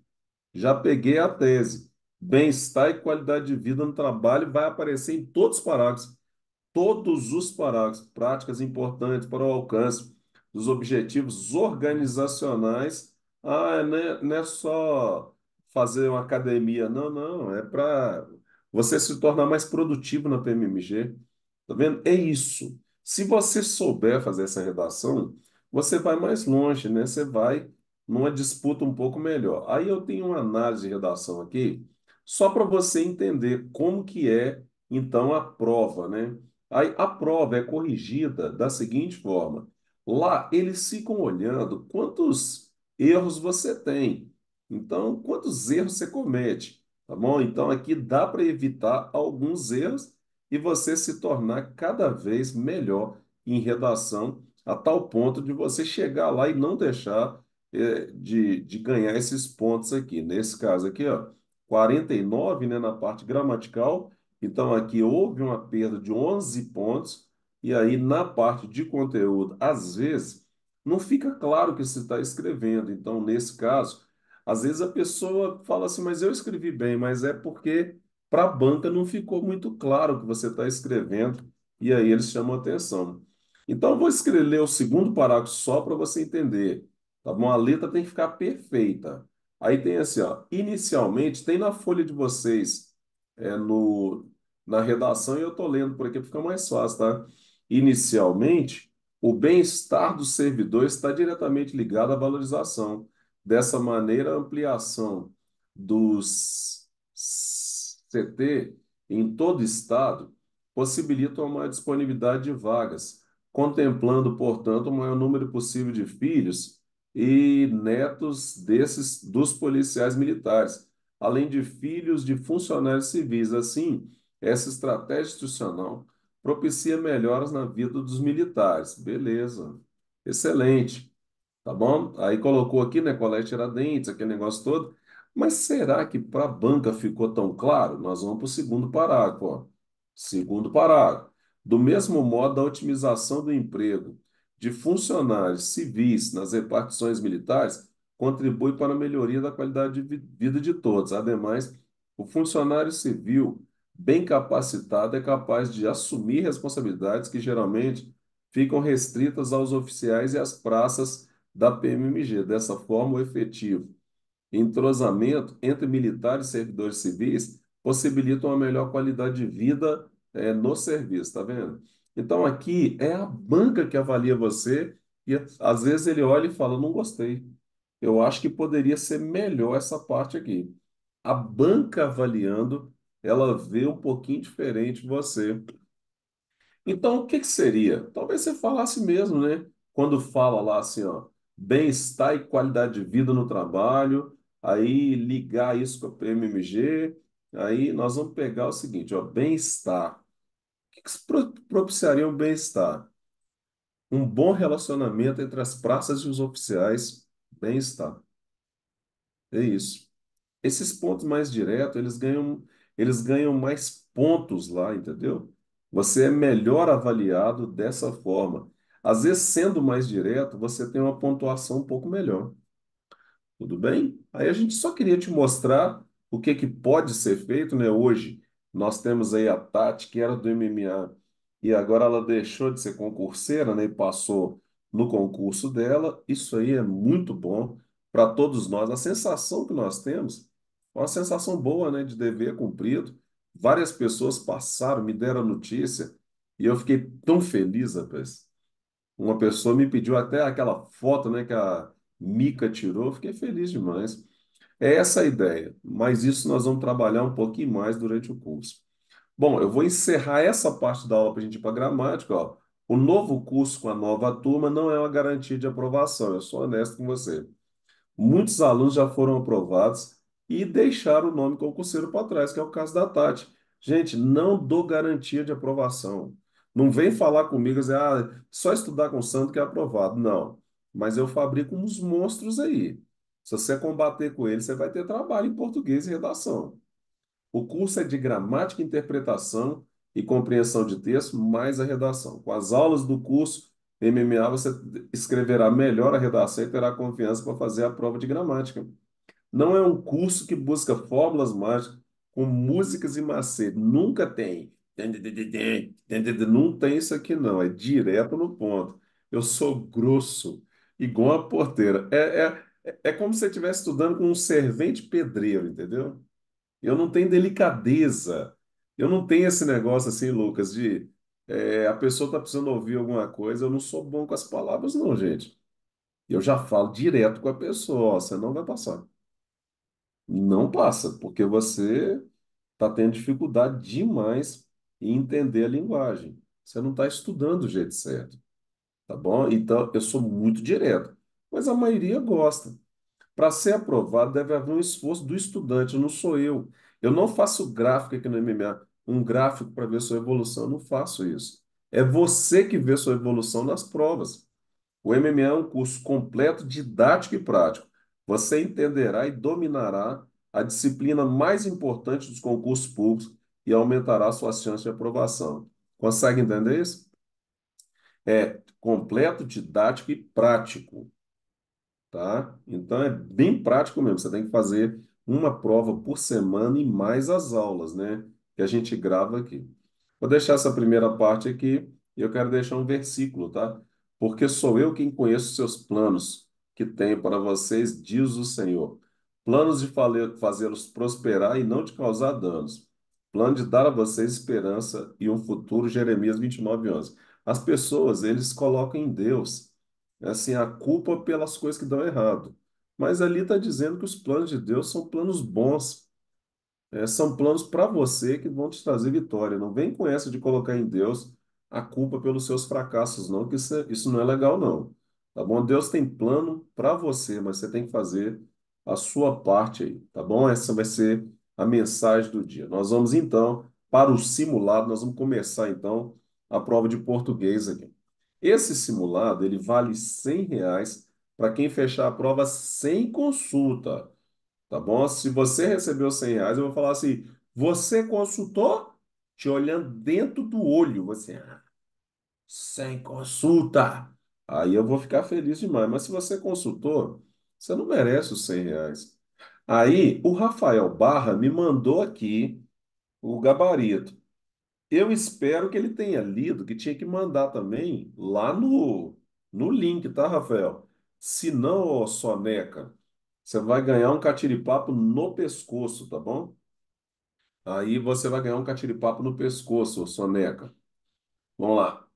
A: Já peguei a tese. Bem-estar e qualidade de vida no trabalho vai aparecer em todos os parágrafos. Todos os parágrafos, práticas importantes para o alcance dos objetivos organizacionais. Ah, não é né só fazer uma academia, não, não, é para você se tornar mais produtivo na PMMG. Tá vendo? É isso. Se você souber fazer essa redação, você vai mais longe, né? Você vai numa disputa um pouco melhor. Aí eu tenho uma análise de redação aqui, só para você entender como que é, então, a prova, né? Aí a prova é corrigida da seguinte forma. Lá eles ficam olhando quantos erros você tem. Então, quantos erros você comete, tá bom? Então, aqui dá para evitar alguns erros e você se tornar cada vez melhor em redação, a tal ponto de você chegar lá e não deixar é, de, de ganhar esses pontos aqui. Nesse caso aqui, ó, 49 né, na parte gramatical. Então, aqui houve uma perda de 11 pontos, e aí, na parte de conteúdo, às vezes, não fica claro o que você está escrevendo. Então, nesse caso, às vezes a pessoa fala assim, mas eu escrevi bem, mas é porque para a banca não ficou muito claro o que você está escrevendo, e aí eles chamam atenção. Então, vou escrever o segundo parágrafo só para você entender, tá bom? A letra tem que ficar perfeita. Aí tem assim, ó, inicialmente, tem na folha de vocês, é, no, na redação, e eu estou lendo por aqui, fica mais fácil, tá? Inicialmente, o bem-estar do servidor está diretamente ligado à valorização. Dessa maneira, a ampliação dos CT em todo o estado possibilita uma maior disponibilidade de vagas, contemplando, portanto, o maior número possível de filhos e netos desses dos policiais militares, além de filhos de funcionários civis. Assim, essa estratégia institucional propicia melhoras na vida dos militares. Beleza, excelente. Tá bom? Aí colocou aqui, né, colete é Tiradentes, aquele negócio todo. Mas será que para a banca ficou tão claro? Nós vamos para o segundo parágrafo. Ó. Segundo parágrafo. Do mesmo modo, a otimização do emprego de funcionários civis nas repartições militares contribui para a melhoria da qualidade de vida de todos. Ademais, o funcionário civil bem capacitado é capaz de assumir responsabilidades que geralmente ficam restritas aos oficiais e às praças da PMMG. Dessa forma, o efetivo entrosamento entre militares e servidores civis possibilita uma melhor qualidade de vida é, no serviço, tá vendo? Então, aqui é a banca que avalia você e às vezes ele olha e fala, não gostei. Eu acho que poderia ser melhor essa parte aqui. A banca avaliando ela vê um pouquinho diferente você. Então, o que, que seria? Talvez você falasse mesmo, né? Quando fala lá assim, ó, bem-estar e qualidade de vida no trabalho, aí ligar isso com a PMMG, aí nós vamos pegar o seguinte, ó, bem-estar. O que, que propiciaria um bem-estar? Um bom relacionamento entre as praças e os oficiais, bem-estar. É isso. Esses pontos mais diretos, eles ganham eles ganham mais pontos lá, entendeu? Você é melhor avaliado dessa forma. Às vezes, sendo mais direto, você tem uma pontuação um pouco melhor. Tudo bem? Aí a gente só queria te mostrar o que, que pode ser feito, né? Hoje nós temos aí a Tati, que era do MMA, e agora ela deixou de ser concurseira, né? E passou no concurso dela. Isso aí é muito bom para todos nós. A sensação que nós temos uma sensação boa, né, de dever cumprido. Várias pessoas passaram, me deram a notícia e eu fiquei tão feliz, rapaz. Uma pessoa me pediu até aquela foto, né, que a Mica tirou, fiquei feliz demais. É essa a ideia, mas isso nós vamos trabalhar um pouquinho mais durante o curso. Bom, eu vou encerrar essa parte da aula para a gente ir para gramática, ó. O novo curso com a nova turma não é uma garantia de aprovação, eu sou honesto com você. Muitos alunos já foram aprovados e deixar o nome concurseiro para trás, que é o caso da Tati. Gente, não dou garantia de aprovação. Não vem falar comigo, dizer, ah, só estudar com o santo que é aprovado. Não. Mas eu fabrico uns monstros aí. Se você combater com ele, você vai ter trabalho em português e redação. O curso é de gramática, interpretação e compreensão de texto, mais a redação. Com as aulas do curso MMA, você escreverá melhor a redação e terá confiança para fazer a prova de gramática. Não é um curso que busca fórmulas mágicas com músicas e macetes. Nunca tem. Não tem isso aqui, não. É direto no ponto. Eu sou grosso, igual a porteira. É, é, é como se você estivesse estudando com um servente pedreiro, entendeu? Eu não tenho delicadeza. Eu não tenho esse negócio assim, Lucas, de é, a pessoa está precisando ouvir alguma coisa. Eu não sou bom com as palavras, não, gente. Eu já falo direto com a pessoa, ó, você não vai passar. Não passa, porque você está tendo dificuldade demais em entender a linguagem. Você não está estudando do jeito certo, tá bom? Então, eu sou muito direto, mas a maioria gosta. Para ser aprovado, deve haver um esforço do estudante, não sou eu. Eu não faço gráfico aqui no MMA, um gráfico para ver sua evolução, eu não faço isso. É você que vê sua evolução nas provas. O MMA é um curso completo, didático e prático você entenderá e dominará a disciplina mais importante dos concursos públicos e aumentará sua chance de aprovação. Consegue entender isso? É completo, didático e prático. Tá? Então é bem prático mesmo. Você tem que fazer uma prova por semana e mais as aulas, né? Que a gente grava aqui. Vou deixar essa primeira parte aqui e eu quero deixar um versículo, tá? Porque sou eu quem conheço seus planos, que tenho para vocês, diz o Senhor. Planos de fazê-los prosperar e não de causar danos. Plano de dar a vocês esperança e um futuro, Jeremias 29, 11. As pessoas, eles colocam em Deus, assim, a culpa pelas coisas que dão errado. Mas ali está dizendo que os planos de Deus são planos bons. É, são planos para você que vão te trazer vitória. Não vem com essa de colocar em Deus a culpa pelos seus fracassos, não, que isso, é, isso não é legal, não tá bom? Deus tem plano para você, mas você tem que fazer a sua parte aí, tá bom? Essa vai ser a mensagem do dia. Nós vamos então para o simulado, nós vamos começar então a prova de português aqui. Esse simulado, ele vale 100 reais para quem fechar a prova sem consulta, tá bom? Se você recebeu 100 reais, eu vou falar assim, você consultou? Te olhando dentro do olho, você, ah, sem consulta, Aí eu vou ficar feliz demais. Mas se você consultou, você não merece os 100 reais. Aí o Rafael Barra me mandou aqui o gabarito. Eu espero que ele tenha lido, que tinha que mandar também lá no, no link, tá, Rafael? Se não, ô Soneca, você vai ganhar um catiripapo no pescoço, tá bom? Aí você vai ganhar um catiripapo no pescoço, ô Soneca. Vamos lá.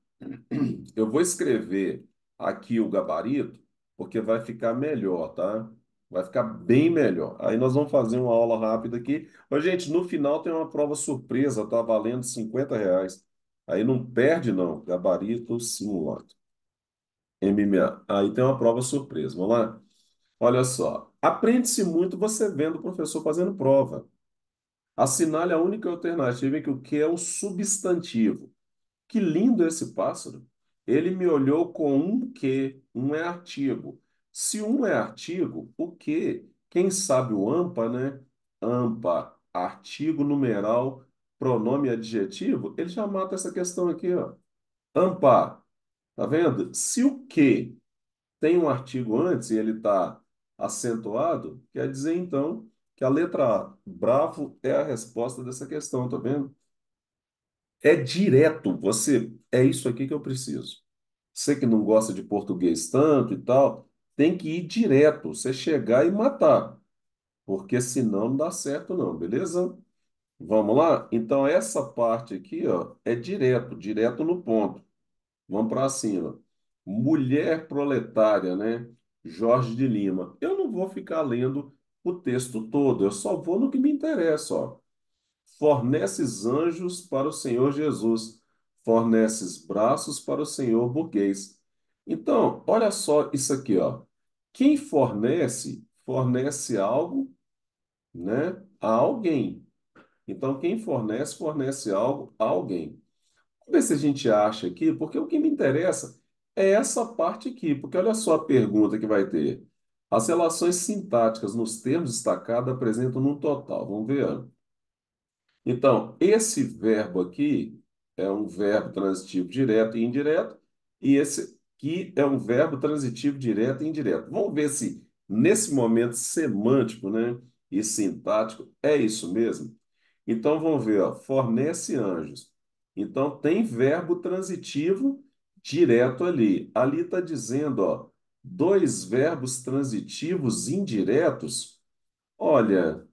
A: Eu vou escrever aqui o gabarito, porque vai ficar melhor, tá? Vai ficar bem melhor. Aí nós vamos fazer uma aula rápida aqui. Mas, gente, no final tem uma prova surpresa, tá valendo 50 reais. Aí não perde, não. Gabarito simulado. MMA. Aí tem uma prova surpresa. Vamos lá? Olha só. Aprende-se muito você vendo o professor fazendo prova. Assinale a única alternativa em que o que é um substantivo. Que lindo esse pássaro. Ele me olhou com um que, um é artigo. Se um é artigo, o que? Quem sabe o AMPA, né? AMPA, artigo, numeral, pronome e adjetivo, ele já mata essa questão aqui, ó. AMPA, tá vendo? Se o que tem um artigo antes e ele está acentuado, quer dizer então que a letra A, bravo, é a resposta dessa questão, tá vendo? É direto, você, é isso aqui que eu preciso. Você que não gosta de português tanto e tal, tem que ir direto, você chegar e matar. Porque senão não dá certo não, beleza? Vamos lá? Então essa parte aqui, ó, é direto, direto no ponto. Vamos para cima. Mulher proletária, né? Jorge de Lima. Eu não vou ficar lendo o texto todo, eu só vou no que me interessa, ó. Forneces anjos para o Senhor Jesus, forneces braços para o Senhor burguês. Então, olha só isso aqui, ó. Quem fornece, fornece algo, né, a alguém. Então, quem fornece, fornece algo a alguém. Vamos ver se a gente acha aqui, porque o que me interessa é essa parte aqui, porque olha só a pergunta que vai ter. As relações sintáticas nos termos destacados apresentam num total. Vamos ver. Então, esse verbo aqui é um verbo transitivo direto e indireto, e esse aqui é um verbo transitivo direto e indireto. Vamos ver se, nesse momento semântico né, e sintático, é isso mesmo? Então, vamos ver, ó, fornece anjos. Então, tem verbo transitivo direto ali. Ali está dizendo, ó, dois verbos transitivos indiretos. Olha,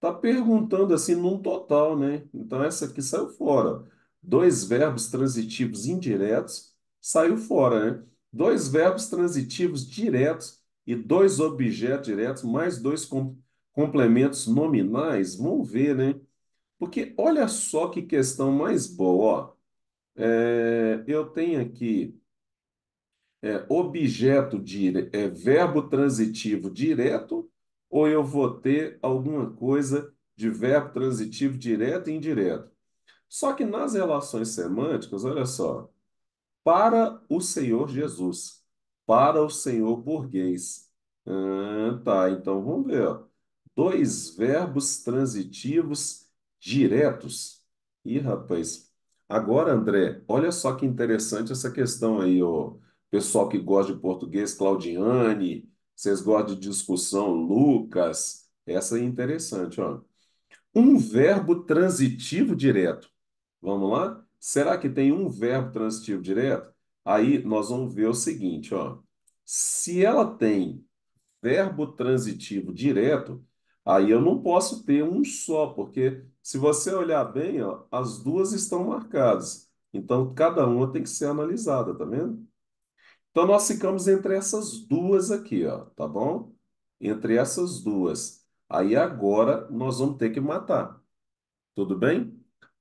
A: Tá perguntando assim num total, né? Então essa aqui saiu fora. Dois verbos transitivos indiretos saiu fora, né? Dois verbos transitivos diretos e dois objetos diretos mais dois com complementos nominais. Vamos ver, né? Porque olha só que questão mais boa. Ó. É, eu tenho aqui é, objeto dire é, verbo transitivo direto ou eu vou ter alguma coisa de verbo transitivo direto e indireto. Só que nas relações semânticas, olha só, para o Senhor Jesus, para o Senhor burguês. Ah, tá, então vamos ver. Ó. Dois verbos transitivos diretos. Ih, rapaz. Agora, André, olha só que interessante essa questão aí, ó. Pessoal que gosta de português, Claudiane, vocês gostam de discussão, Lucas? Essa é interessante, ó. Um verbo transitivo direto. Vamos lá? Será que tem um verbo transitivo direto? Aí nós vamos ver o seguinte, ó. Se ela tem verbo transitivo direto, aí eu não posso ter um só, porque se você olhar bem, ó, as duas estão marcadas. Então, cada uma tem que ser analisada, tá vendo? Então, nós ficamos entre essas duas aqui, ó, tá bom? Entre essas duas. Aí, agora, nós vamos ter que matar. Tudo bem?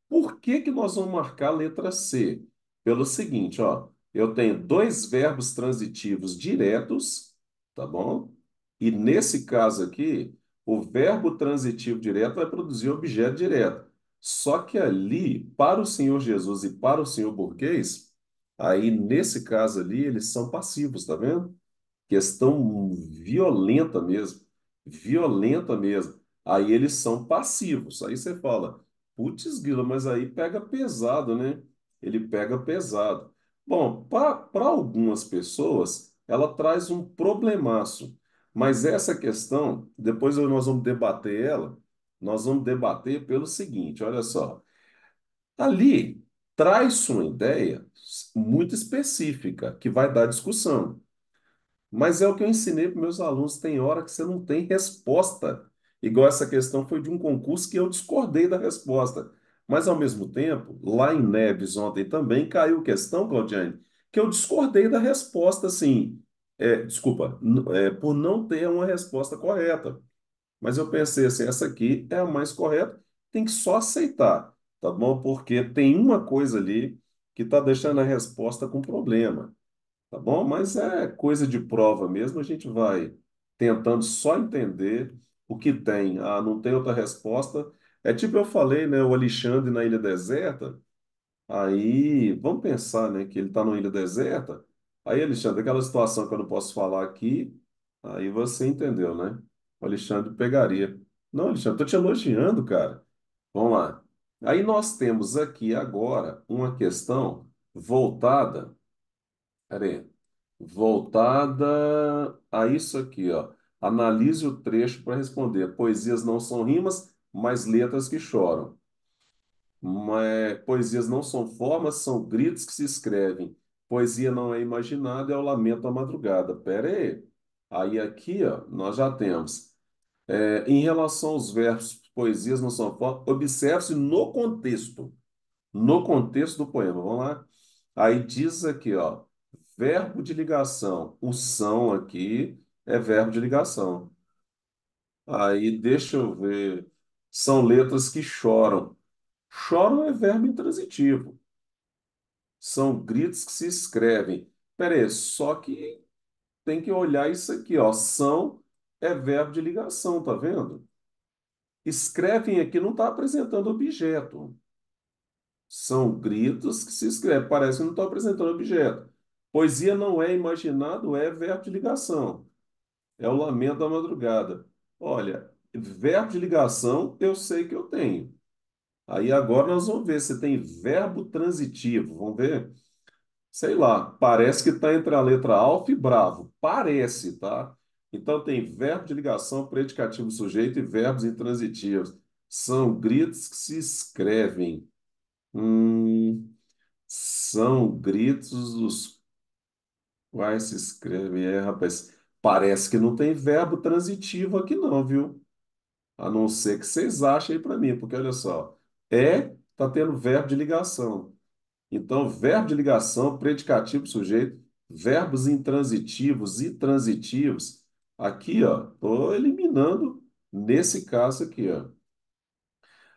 A: Por que, que nós vamos marcar a letra C? Pelo seguinte, ó. Eu tenho dois verbos transitivos diretos, tá bom? E nesse caso aqui, o verbo transitivo direto vai produzir objeto direto. Só que ali, para o senhor Jesus e para o senhor burguês, Aí, nesse caso ali, eles são passivos, tá vendo? Questão violenta mesmo. Violenta mesmo. Aí eles são passivos. Aí você fala, putz, Guila, mas aí pega pesado, né? Ele pega pesado. Bom, para algumas pessoas, ela traz um problemaço. Mas essa questão, depois nós vamos debater ela, nós vamos debater pelo seguinte, olha só. Ali, traz uma ideia muito específica que vai dar discussão. Mas é o que eu ensinei para meus alunos, tem hora que você não tem resposta. Igual essa questão foi de um concurso que eu discordei da resposta. Mas, ao mesmo tempo, lá em Neves ontem também caiu questão, Claudiane, que eu discordei da resposta, assim, é, desculpa, é, por não ter uma resposta correta. Mas eu pensei assim, essa aqui é a mais correta, tem que só aceitar tá bom? Porque tem uma coisa ali que está deixando a resposta com problema, tá bom? Mas é coisa de prova mesmo, a gente vai tentando só entender o que tem. Ah, não tem outra resposta. É tipo eu falei, né, o Alexandre na ilha deserta, aí vamos pensar, né, que ele está numa ilha deserta, aí Alexandre, aquela situação que eu não posso falar aqui, aí você entendeu, né? O Alexandre pegaria. Não, Alexandre, estou te elogiando, cara. Vamos lá. Aí nós temos aqui agora uma questão voltada, peraí, voltada a isso aqui, ó. Analise o trecho para responder. Poesias não são rimas, mas letras que choram. poesias não são formas, são gritos que se escrevem. Poesia não é imaginada, é o lamento à madrugada. Pera aí. Aí aqui, ó, nós já temos. É, em relação aos versos poesias não são fortes. Observe-se no contexto. No contexto do poema. Vamos lá? Aí diz aqui, ó. Verbo de ligação. O são aqui é verbo de ligação. Aí deixa eu ver. São letras que choram. Choram é verbo intransitivo. São gritos que se escrevem. Pera aí, só que tem que olhar isso aqui, ó. São é verbo de ligação, tá vendo? Escrevem aqui não está apresentando objeto. São gritos que se escrevem, parece que não estão tá apresentando objeto. Poesia não é imaginado, é verbo de ligação. É o lamento da madrugada. Olha, verbo de ligação eu sei que eu tenho. Aí agora nós vamos ver se tem verbo transitivo. Vamos ver? Sei lá, parece que está entre a letra alfa e bravo. Parece, tá? Então, tem verbo de ligação, predicativo sujeito e verbos intransitivos. São gritos que se escrevem. Hum, são gritos dos quais se escrevem. É, rapaz, parece que não tem verbo transitivo aqui não, viu? A não ser que vocês achem aí para mim, porque olha só, é tá tendo verbo de ligação. Então, verbo de ligação, predicativo, sujeito, verbos intransitivos e transitivos Aqui, ó, tô eliminando nesse caso aqui, ó.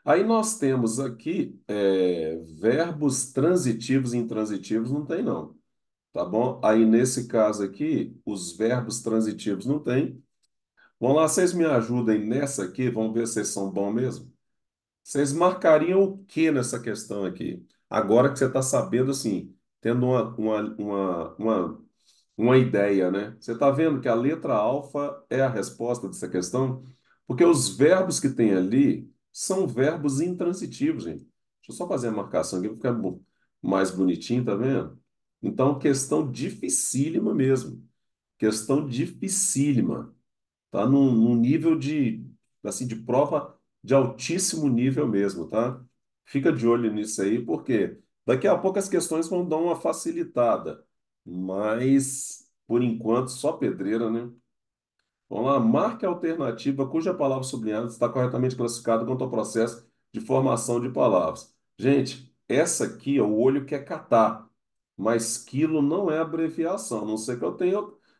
A: Aí nós temos aqui é, verbos transitivos e intransitivos, não tem não, tá bom? Aí nesse caso aqui, os verbos transitivos não tem. vamos lá, vocês me ajudem nessa aqui, vamos ver se vocês são bons mesmo. Vocês marcariam o que nessa questão aqui? Agora que você está sabendo, assim, tendo uma, uma, uma, uma uma ideia, né? Você está vendo que a letra alfa é a resposta dessa questão? Porque os verbos que tem ali são verbos intransitivos, gente. Deixa eu só fazer a marcação aqui, ficar mais bonitinho, tá vendo? Então, questão dificílima mesmo. Questão dificílima. Tá num, num nível de, assim, de prova de altíssimo nível mesmo, tá? Fica de olho nisso aí, porque daqui a pouco as questões vão dar uma facilitada mas por enquanto só pedreira, né? Vamos lá, marque a alternativa cuja palavra sublinhada está corretamente classificada quanto ao processo de formação de palavras. Gente, essa aqui, ó, é o olho quer é catar, mas quilo não é abreviação, a não ser que eu tenha,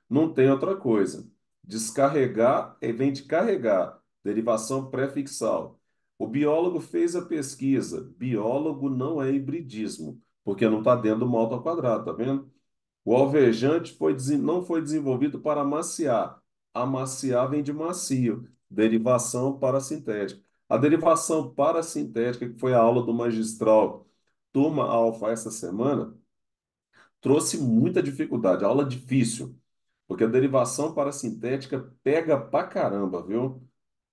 A: não tenha outra coisa. Descarregar é, vem de carregar, derivação prefixal. O biólogo fez a pesquisa. Biólogo não é hibridismo, porque não está dentro do moto ao quadrado, tá vendo? O alvejante foi, não foi desenvolvido para amaciar. Amaciar vem de macio, derivação parasintética. A derivação parasintética, que foi a aula do magistral Turma Alfa essa semana, trouxe muita dificuldade, aula difícil, porque a derivação parasintética pega pra caramba, viu?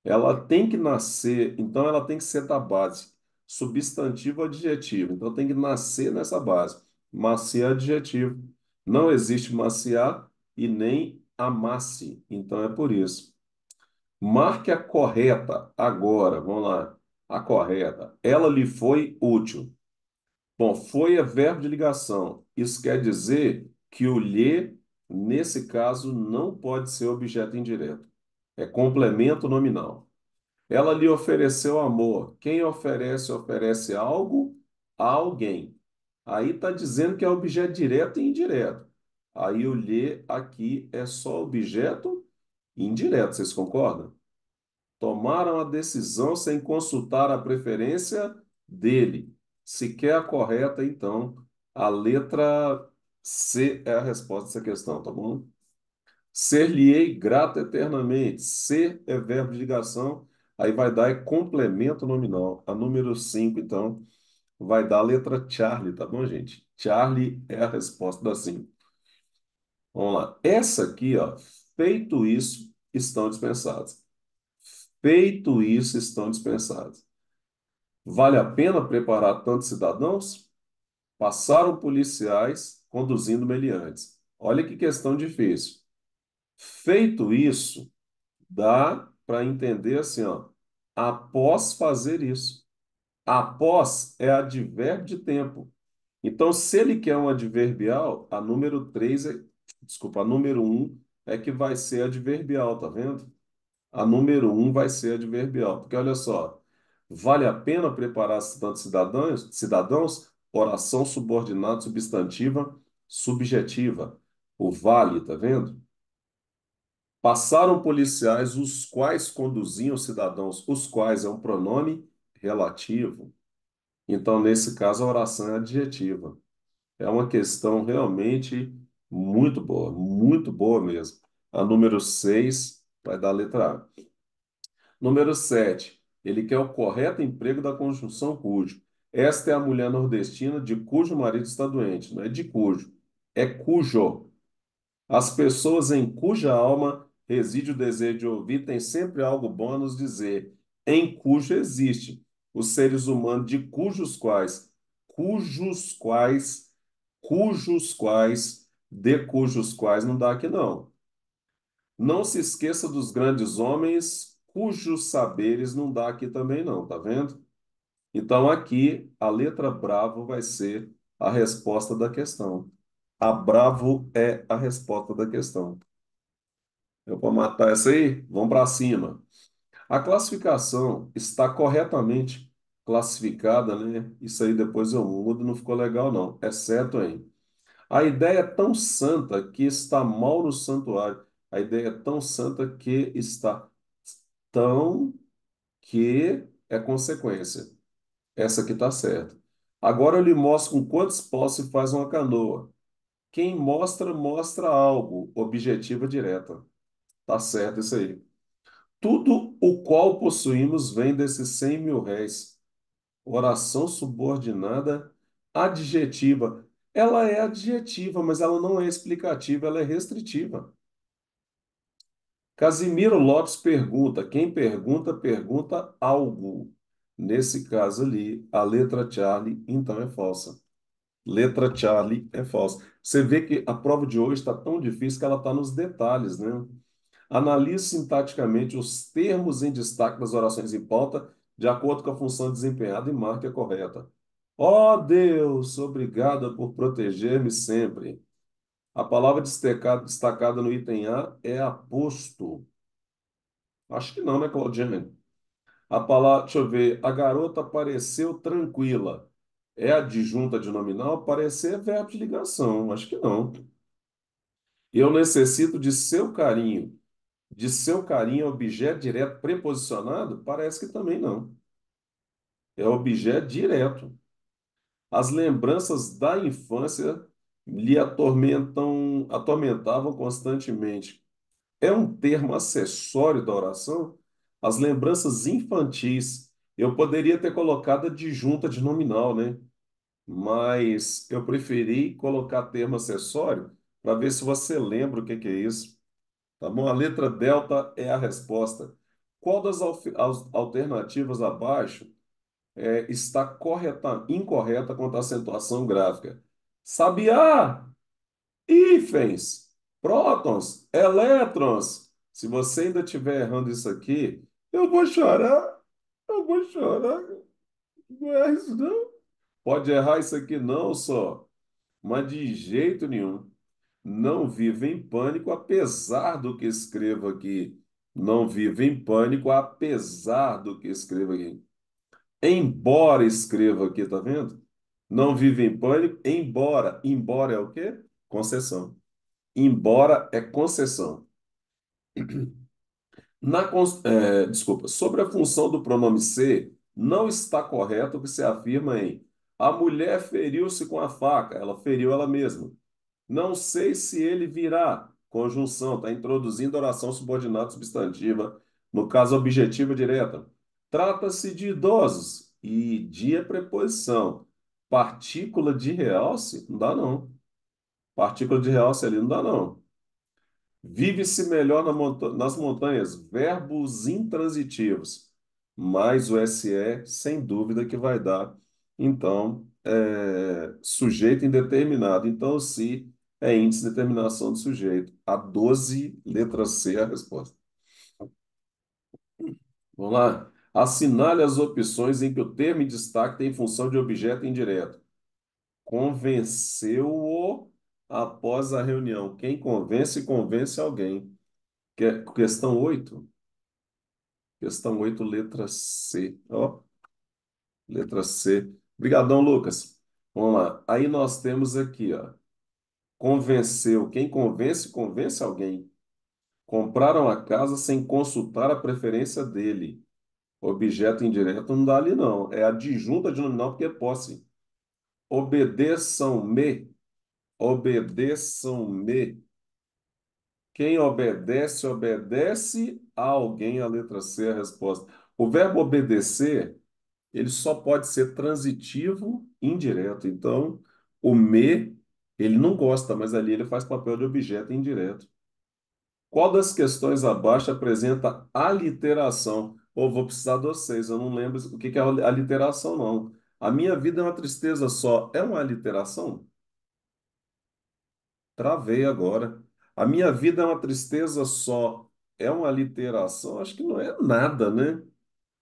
A: Ela tem que nascer, então ela tem que ser da base, substantivo adjetivo, então tem que nascer nessa base, macia é adjetivo não existe maciar e nem amasse. Então é por isso. Marque a correta agora. Vamos lá. A correta. Ela lhe foi útil. Bom, foi é verbo de ligação. Isso quer dizer que o lhe, nesse caso, não pode ser objeto indireto. É complemento nominal. Ela lhe ofereceu amor. Quem oferece, oferece algo a alguém. Aí está dizendo que é objeto direto e indireto. Aí o lê aqui é só objeto indireto, vocês concordam? Tomaram a decisão sem consultar a preferência dele. Se quer a correta, então a letra C é a resposta dessa questão, tá bom? Ser-lhe-ei grato eternamente. Ser é verbo de ligação, aí vai dar é complemento nominal. A número 5, então, vai dar a letra Charlie, tá bom, gente? Charlie é a resposta da sim. Vamos lá. Essa aqui, ó, feito isso, estão dispensados. Feito isso, estão dispensados. Vale a pena preparar tantos cidadãos? Passaram policiais conduzindo meliantes. Olha que questão difícil. Feito isso, dá para entender assim, ó, após fazer isso. Após é advérbio de tempo. Então, se ele quer um adverbial, a número 3 é, desculpa, a número 1 é que vai ser adverbial, tá vendo? A número 1 vai ser adverbial. Porque olha só, vale a pena preparar tantos cidadãos, cidadãos oração subordinada substantiva subjetiva. O vale, tá vendo? Passaram policiais os quais conduziam cidadãos, os quais é um pronome relativo, então nesse caso a oração é adjetiva. É uma questão realmente muito boa, muito boa mesmo. A número 6 vai dar a letra A. Número 7, ele quer o correto emprego da conjunção cujo. Esta é a mulher nordestina de cujo marido está doente, não é de cujo, é cujo. As pessoas em cuja alma reside o desejo de ouvir têm sempre algo bom a nos dizer, em cujo existe os seres humanos de cujos quais, cujos quais, cujos quais, de cujos quais não dá aqui não. Não se esqueça dos grandes homens cujos saberes não dá aqui também não, tá vendo? Então aqui a letra bravo vai ser a resposta da questão. A bravo é a resposta da questão. Eu vou matar essa aí? Vamos para cima. A classificação está corretamente classificada, né? Isso aí depois eu mudo, não ficou legal não, É certo, hein? A ideia é tão santa que está mal no santuário. A ideia é tão santa que está tão que é consequência. Essa aqui está certa. Agora eu lhe mostro com quantos pós se faz uma canoa. Quem mostra, mostra algo, objetiva direta. Tá certo isso aí. Tudo o qual possuímos vem desses 100 mil réis Oração subordinada adjetiva. Ela é adjetiva, mas ela não é explicativa, ela é restritiva. Casimiro Lopes pergunta: quem pergunta, pergunta algo. Nesse caso ali, a letra Charlie então é falsa. Letra Charlie é falsa. Você vê que a prova de hoje está tão difícil que ela está nos detalhes, né? Analise sintaticamente os termos em destaque das orações em pauta de acordo com a função desempenhada e marque a correta. Ó oh, Deus, obrigada por proteger-me sempre. A palavra destacada, no item A é aposto. Acho que não, né, Claudiane? A palavra, deixa eu ver, a garota pareceu tranquila. É adjunta de nominal? Parecer é verbo de ligação. Acho que não. Eu necessito de seu carinho de seu carinho é objeto direto preposicionado? Parece que também não. É objeto direto. As lembranças da infância lhe atormentam, atormentavam constantemente. É um termo acessório da oração? As lembranças infantis. Eu poderia ter colocado adjunta de nominal, né? Mas eu preferi colocar termo acessório para ver se você lembra o que é isso. Tá bom? A letra delta é a resposta. Qual das alternativas abaixo é, está correta, incorreta quanto à acentuação gráfica? Sabiá, hífens, prótons, elétrons. Se você ainda estiver errando isso aqui, eu vou chorar, eu vou chorar. Não é isso, não. Pode errar isso aqui, não, só. Mas de jeito nenhum não viva em pânico, apesar do que escrevo aqui. Não viva em pânico, apesar do que escrevo aqui. Embora escreva aqui, tá vendo? Não vive em pânico, embora. Embora é o quê? Concessão. Embora é concessão. Na, é, desculpa, sobre a função do pronome ser, não está correto o que se afirma em a mulher feriu-se com a faca, ela feriu ela mesma. Não sei se ele virá. Conjunção, está introduzindo oração subordinada substantiva, no caso objetiva direta. Trata-se de idosos e dia preposição. Partícula de realce? Não dá, não. Partícula de realce ali não dá, não. Vive-se melhor na monta nas montanhas. Verbos intransitivos. Mas o SE, sem dúvida, que vai dar. Então, é, sujeito indeterminado. Então, se é índice de determinação do sujeito. A 12, letra C, é a resposta. Vamos lá. Assinale as opções em que o termo em destaque tem função de objeto indireto. Convenceu-o após a reunião. Quem convence, convence alguém. Que, questão 8. Questão 8, letra C. Ó, letra C. Obrigadão, Lucas. Vamos lá. Aí nós temos aqui, ó. Convenceu. Quem convence, convence alguém. Compraram a casa sem consultar a preferência dele. Objeto indireto não dá ali, não. É adjunta de nominal porque é posse. Obedeçam-me. Obedeçam-me. Quem obedece, obedece a alguém. A letra C é a resposta. O verbo obedecer, ele só pode ser transitivo indireto. Então, o me ele não gosta, mas ali ele faz papel de objeto indireto. Qual das questões abaixo apresenta aliteração? Ou oh, vou precisar de vocês, eu não lembro o que é aliteração, não. A minha vida é uma tristeza só. É uma aliteração? Travei agora. A minha vida é uma tristeza só. É uma aliteração? Acho que não é nada, né?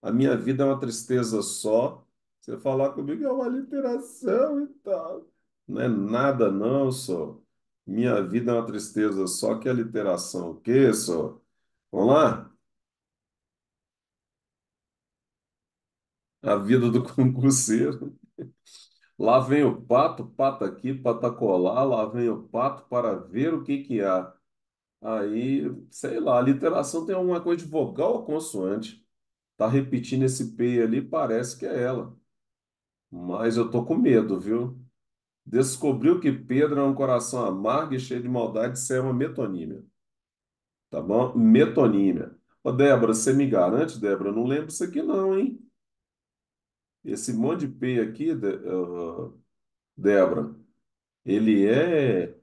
A: A minha vida é uma tristeza só. Você falar comigo é uma aliteração e tal não é nada não, só. Minha vida é uma tristeza, só que a literação, o quê, só? Vamos lá? A vida do concurseiro. Lá vem o pato, pata aqui, patacolá lá vem o pato para ver o que que há. Aí, sei lá, a literação tem alguma coisa de vogal ou consoante. Tá repetindo esse P ali, parece que é ela. Mas eu tô com medo, viu? descobriu que Pedro é um coração amargo e cheio de maldade, isso é uma metonímia. Tá bom? Metonímia. Ô, Débora, você me garante, Débora? Eu não lembro isso aqui não, hein? Esse monte de P aqui, de, uh, Débora, ele é...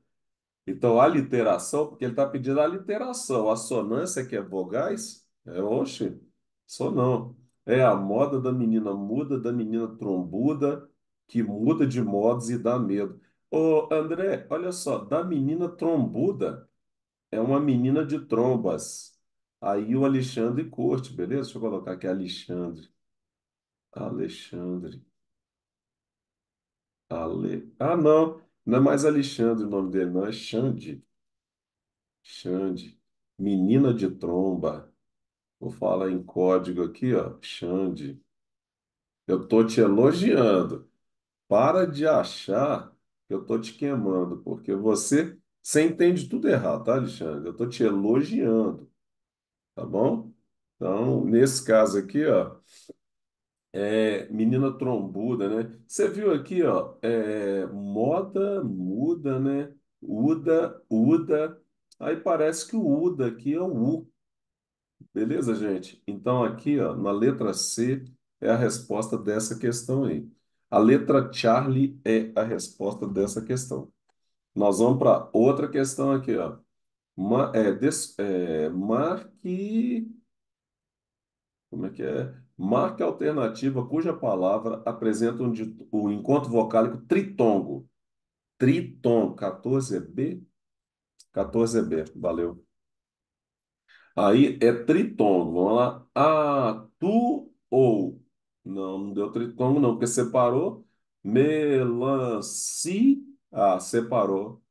A: Então, a literação, porque ele está pedindo a literação. A sonância que é vogais, é oxe, só não. É a moda da menina muda, da menina trombuda, que muda de modos e dá medo. Ô, André, olha só, da menina trombuda, é uma menina de trombas. Aí o Alexandre curte, beleza? Deixa eu colocar aqui Alexandre. Alexandre. Ale... Ah, não. Não é mais Alexandre o nome dele, não. É Xande. Xande. Menina de tromba. Vou falar em código aqui, ó. Xande. Eu tô te elogiando. Para de achar que eu estou te queimando, porque você, você entende tudo errado, tá, Alexandre? Eu estou te elogiando, tá bom? Então, nesse caso aqui, ó, é, menina trombuda, né? Você viu aqui, ó, é, moda muda, né? Uda, Uda. Aí parece que o Uda aqui é o U. Beleza, gente? Então, aqui, ó, na letra C, é a resposta dessa questão aí. A letra Charlie é a resposta dessa questão. Nós vamos para outra questão aqui, ó. é, des, é, marque. Como é que é? Marque a alternativa cuja palavra apresenta um, o encontro vocálico tritongo. Tritongo, 14B? 14B, valeu. Aí é tritongo, vamos lá. A, tu ou não, não deu tritongo, não, porque separou melancia, ah, separou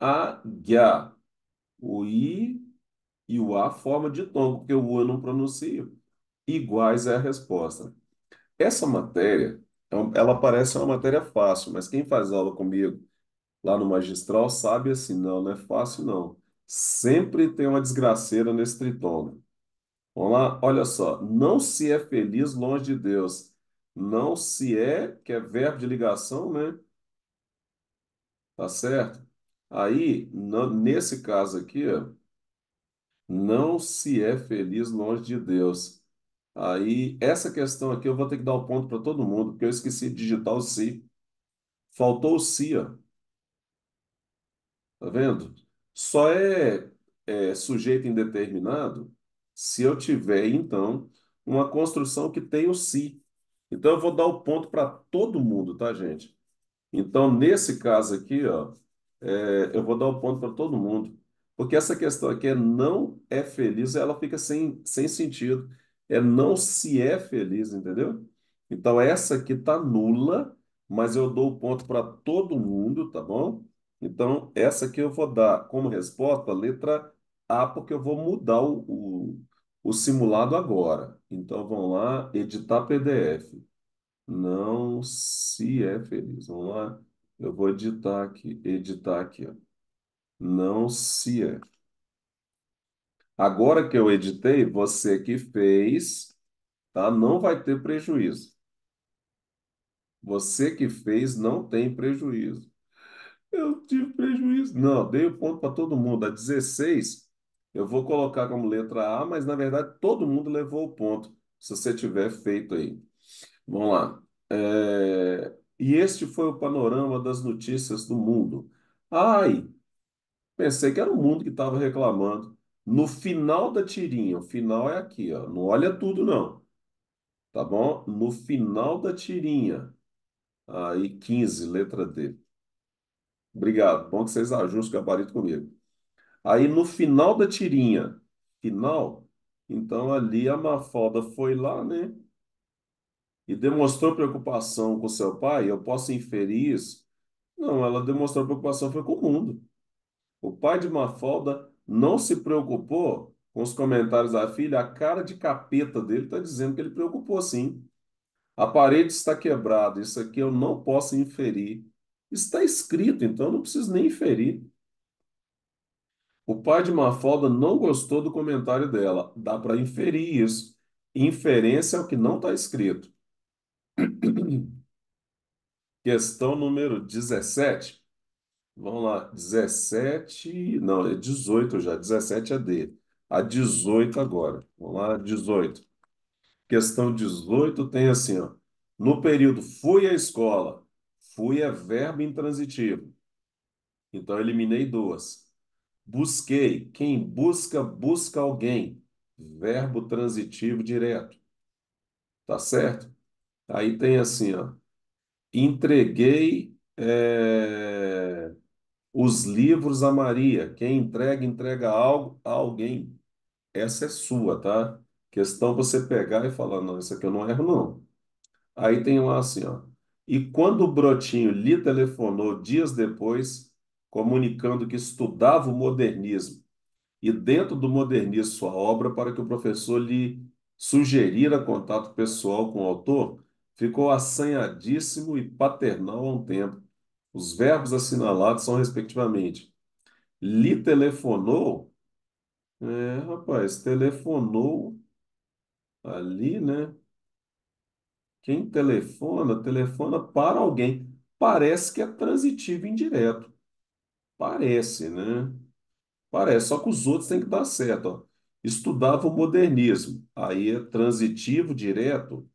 A: águia. O i e o a forma de tongo, porque o u eu não pronuncio. Iguais é a resposta. Essa matéria, é ela parece uma matéria fácil, mas quem faz aula comigo lá no magistral sabe assim, não, não é fácil não. Sempre tem uma desgraceira nesse tritongo. Vamos lá, olha só. Não se é feliz longe de Deus. Não se é, que é verbo de ligação, né? Tá certo? Aí, nesse caso aqui, ó, não se é feliz longe de Deus. Aí, essa questão aqui eu vou ter que dar o um ponto para todo mundo, porque eu esqueci de digitar o se. Faltou o se, ó. Tá vendo? Só é, é sujeito indeterminado se eu tiver, então, uma construção que tem o se. Então, eu vou dar o ponto para todo mundo, tá, gente? Então, nesse caso aqui, ó, é, eu vou dar o ponto para todo mundo. Porque essa questão aqui é não é feliz, ela fica sem, sem sentido. É não se é feliz, entendeu? Então, essa aqui está nula, mas eu dou o ponto para todo mundo, tá bom? Então, essa aqui eu vou dar como resposta a letra ah, porque eu vou mudar o, o, o simulado agora. Então vamos lá, editar PDF. Não se é feliz. Vamos lá, eu vou editar aqui, editar aqui, ó. Não se é. Agora que eu editei, você que fez, tá? Não vai ter prejuízo. Você que fez não tem prejuízo. Eu tive prejuízo. Não, dei o ponto para todo mundo. A 16, eu vou colocar como letra A, mas na verdade todo mundo levou o ponto, se você tiver feito aí. Vamos lá. É... E este foi o panorama das notícias do mundo. Ai, pensei que era o mundo que estava reclamando. No final da tirinha, o final é aqui, ó. Não olha tudo, não. Tá bom? No final da tirinha. Aí, 15, letra D. Obrigado. Bom que vocês ajustem o gabarito comigo. Aí no final da tirinha, final, então ali a Mafalda foi lá, né? E demonstrou preocupação com seu pai, eu posso inferir isso? Não, ela demonstrou preocupação foi com o mundo. O pai de Mafalda não se preocupou com os comentários da filha, a cara de capeta dele está dizendo que ele preocupou sim. A parede está quebrada, isso aqui eu não posso inferir. Está escrito, então eu não preciso nem inferir. O pai de Mafalda não gostou do comentário dela. Dá para inferir isso. Inferência é o que não está escrito. Questão número 17. Vamos lá, 17. Não, é 18 já. 17 é D. A 18 agora. Vamos lá, 18. Questão 18 tem assim, ó. No período fui à escola, fui é verbo intransitivo. Então, eliminei duas. Busquei. Quem busca, busca alguém. Verbo transitivo direto. Tá certo? Aí tem assim, ó. Entreguei é, os livros a Maria. Quem entrega, entrega algo a alguém. Essa é sua, tá? Questão você pegar e falar, não, isso aqui eu não erro, não. Aí tem lá assim, ó. E quando o Brotinho lhe telefonou dias depois, comunicando que estudava o modernismo e, dentro do modernismo, sua obra, para que o professor lhe sugerira contato pessoal com o autor, ficou assanhadíssimo e paternal há um tempo. Os verbos assinalados são, respectivamente, lhe telefonou. É, rapaz, telefonou ali, né? Quem telefona, telefona para alguém. Parece que é transitivo indireto. Parece, né? Parece, só que os outros têm que dar certo. Ó. Estudava o modernismo. Aí é transitivo direto?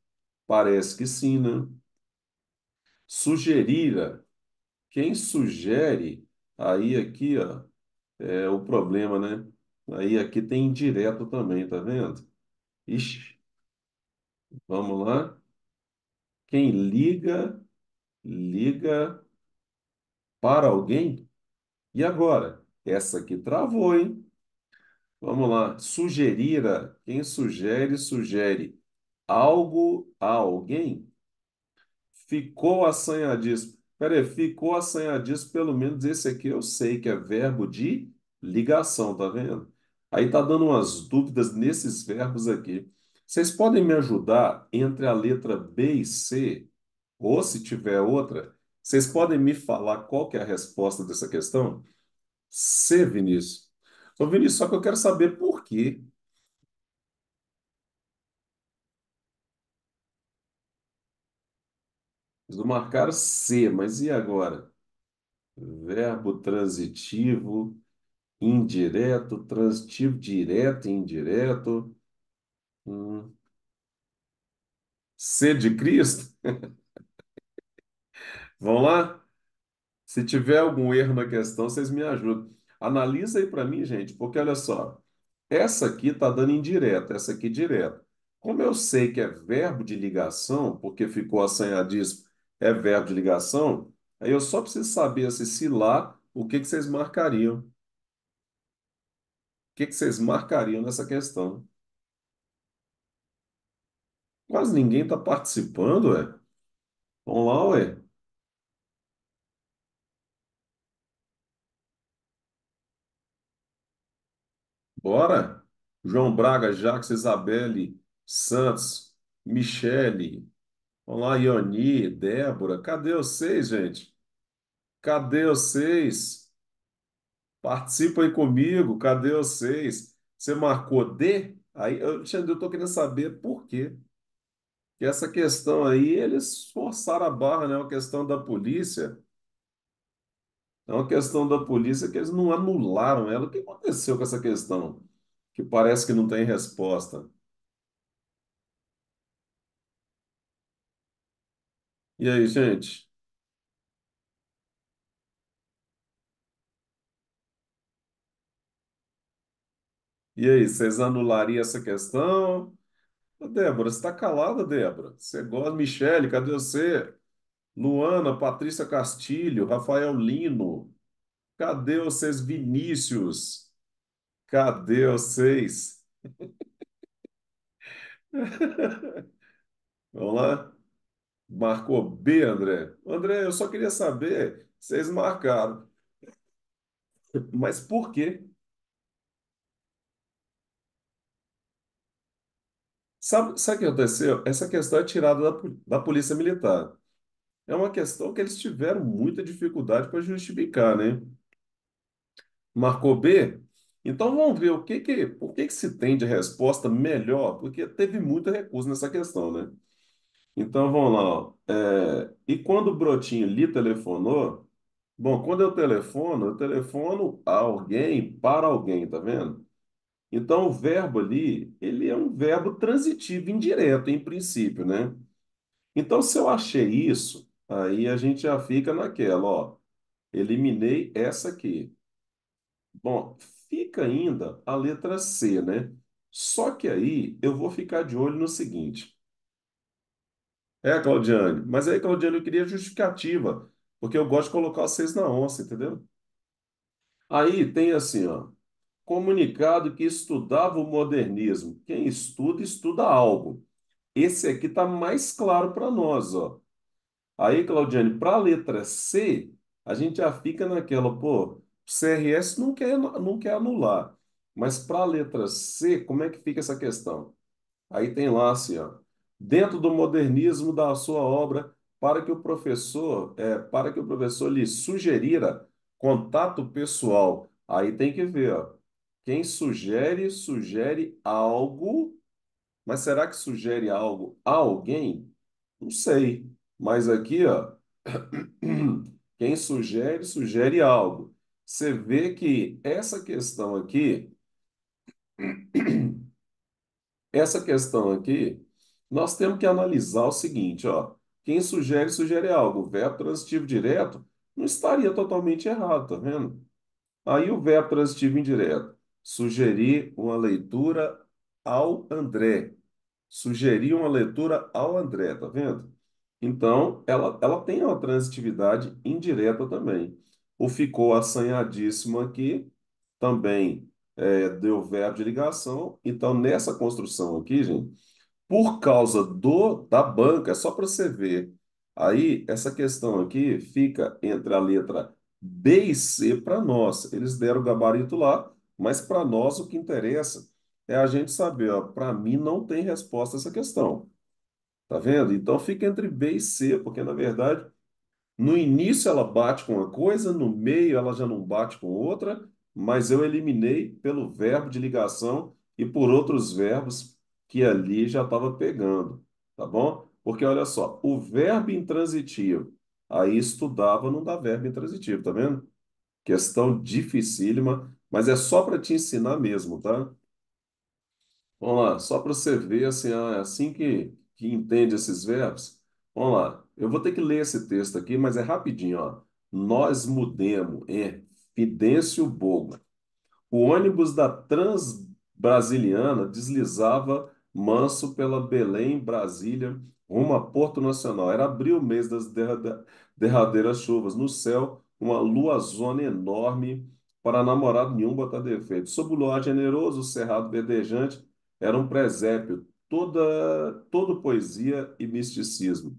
A: Parece que sim, né? Sugerira. Quem sugere, aí aqui, ó, é o problema, né? Aí aqui tem indireto também, tá vendo? Ixi. Vamos lá. Quem liga, liga para alguém? E agora? Essa aqui travou, hein? Vamos lá. Sugerira. Quem sugere, sugere algo a alguém. Ficou assanhadíssimo. Peraí, ficou assanhadíssimo. Pelo menos esse aqui eu sei que é verbo de ligação, tá vendo? Aí tá dando umas dúvidas nesses verbos aqui. Vocês podem me ajudar entre a letra B e C, ou se tiver outra, vocês podem me falar qual que é a resposta dessa questão? C, Vinícius. Ô, Vinícius, só que eu quero saber por quê. Eles não marcaram C, mas e agora? Verbo transitivo, indireto, transitivo direto e indireto. Hum. C de Cristo? Vamos lá? Se tiver algum erro na questão, vocês me ajudam. Analisa aí para mim, gente, porque olha só. Essa aqui está dando indireta, essa aqui direta. Como eu sei que é verbo de ligação, porque ficou assanhadíssimo, é verbo de ligação, aí eu só preciso saber assim, se lá, o que, que vocês marcariam. O que, que vocês marcariam nessa questão? Quase ninguém está participando, ué. Vamos lá, ué. Ora, João Braga, Jacques, Isabelle, Santos, Michele, olá, Ioni, Débora, cadê vocês, gente? Cadê vocês? aí comigo, cadê vocês? Você marcou D? Aí, eu, eu estou querendo saber por quê. Que essa questão aí, eles forçaram a barra, né? A questão da polícia é uma questão da polícia que eles não anularam ela. O que aconteceu com essa questão? Que parece que não tem resposta. E aí, gente? E aí, vocês anulariam essa questão? Ô, Débora, você está calada, Débora? Você gosta? Michele, cadê você? Luana, Patrícia Castilho, Rafael Lino. Cadê vocês, Vinícius? Cadê vocês? Vamos lá? Marcou B, André. André, eu só queria saber, vocês marcaram. Mas por quê? Sabe, sabe o que aconteceu? Essa questão é tirada da, da Polícia Militar é uma questão que eles tiveram muita dificuldade para justificar, né? Marcou B? Então vamos ver o que que, por que que se tem de resposta melhor, porque teve muita recusa nessa questão, né? Então vamos lá, ó. É, e quando o Brotinho lhe telefonou, bom, quando eu telefono, eu telefono a alguém para alguém, tá vendo? Então o verbo ali, ele é um verbo transitivo indireto em princípio, né? Então se eu achei isso, Aí a gente já fica naquela, ó. Eliminei essa aqui. Bom, fica ainda a letra C, né? Só que aí eu vou ficar de olho no seguinte. É, Claudiane. Mas aí, Claudiane, eu queria justificativa, porque eu gosto de colocar vocês na onça, entendeu? Aí tem assim, ó. Comunicado que estudava o modernismo. Quem estuda, estuda algo. Esse aqui tá mais claro para nós, ó. Aí, Claudiane, para a letra C, a gente já fica naquela, pô, CRS não quer, não quer anular. Mas para a letra C, como é que fica essa questão? Aí tem lá assim, ó, dentro do modernismo da sua obra, para que o professor, é, para que o professor lhe sugerira contato pessoal. Aí tem que ver, ó. Quem sugere, sugere algo, mas será que sugere algo a alguém? Não sei. Mas aqui, ó, quem sugere, sugere algo. Você vê que essa questão aqui, essa questão aqui, nós temos que analisar o seguinte, ó. Quem sugere, sugere algo. O verbo transitivo direto não estaria totalmente errado, tá vendo? Aí o verbo transitivo indireto. Sugerir uma leitura ao André. Sugerir uma leitura ao André, tá vendo? Então, ela, ela tem uma transitividade indireta também. O ficou assanhadíssimo aqui também é, deu verbo de ligação. Então, nessa construção aqui, gente, por causa do da banca, é só para você ver. Aí, essa questão aqui fica entre a letra B e C para nós. Eles deram o gabarito lá, mas para nós o que interessa é a gente saber, para mim não tem resposta essa questão. Tá vendo? Então fica entre B e C, porque na verdade no início ela bate com uma coisa, no meio ela já não bate com outra, mas eu eliminei pelo verbo de ligação e por outros verbos que ali já estava pegando, tá bom? Porque olha só, o verbo intransitivo, aí estudava não dá verbo intransitivo, tá vendo? Questão dificílima, mas é só para te ensinar mesmo, tá? Vamos lá, só para você ver assim, ah, é assim que que entende esses verbos? Vamos lá. Eu vou ter que ler esse texto aqui, mas é rapidinho, ó. Nós mudemos, é Fidêncio Bogo. O ônibus da Transbrasiliana deslizava manso pela Belém, Brasília, rumo a Porto Nacional. Era abril, mês das derradeiras chuvas. No céu, uma zona enorme para namorado nenhum botar defeito. Sob o luar generoso, o cerrado verdejante era um presépio toda, todo poesia e misticismo.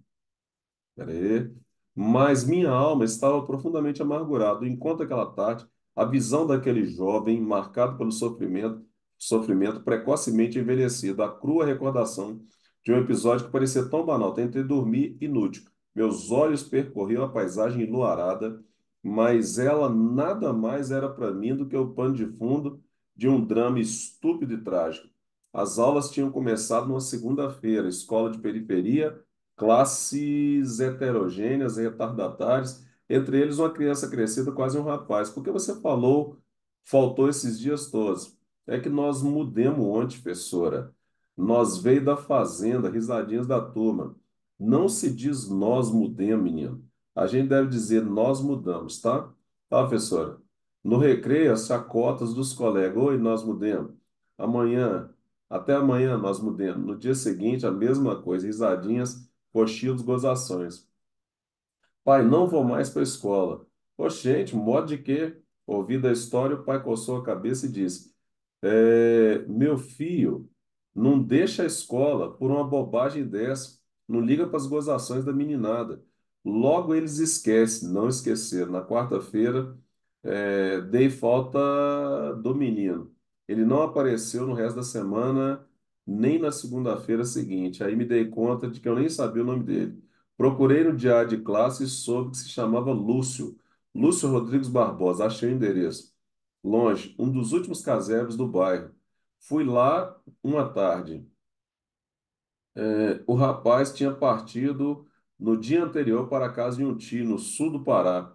A: Mas minha alma estava profundamente amargurada. Enquanto aquela tarde, a visão daquele jovem, marcado pelo sofrimento, sofrimento precocemente envelhecido, a crua recordação de um episódio que parecia tão banal, tentei dormir inútil. Meus olhos percorriam a paisagem enluarada, mas ela nada mais era para mim do que o pano de fundo de um drama estúpido e trágico. As aulas tinham começado numa segunda-feira, escola de periferia, classes heterogêneas, retardatárias, entre eles uma criança crescida, quase um rapaz. Por que você falou, faltou esses dias todos? É que nós mudemos ontem, professora. Nós veio da fazenda, risadinhas da turma. Não se diz nós mudemos, menino. A gente deve dizer nós mudamos, tá? Tá, professora? No recreio, as chacotas dos colegas. Oi, nós mudemos. Amanhã, até amanhã nós mudemos. No dia seguinte, a mesma coisa, risadinhas, cochilos, gozações. Pai, não vou mais para a escola. Oxente, modo de quê? Ouvida a história, o pai coçou a cabeça e disse: é, Meu filho, não deixa a escola por uma bobagem dessa. Não liga para as gozações da meninada. Logo eles esquecem, não esqueceram. Na quarta-feira, é, dei falta do menino. Ele não apareceu no resto da semana, nem na segunda-feira seguinte. Aí me dei conta de que eu nem sabia o nome dele. Procurei no diário de classe e soube que se chamava Lúcio. Lúcio Rodrigues Barbosa, achei o endereço. Longe, um dos últimos casebres do bairro. Fui lá uma tarde. É, o rapaz tinha partido no dia anterior para a casa de um tio, no sul do Pará.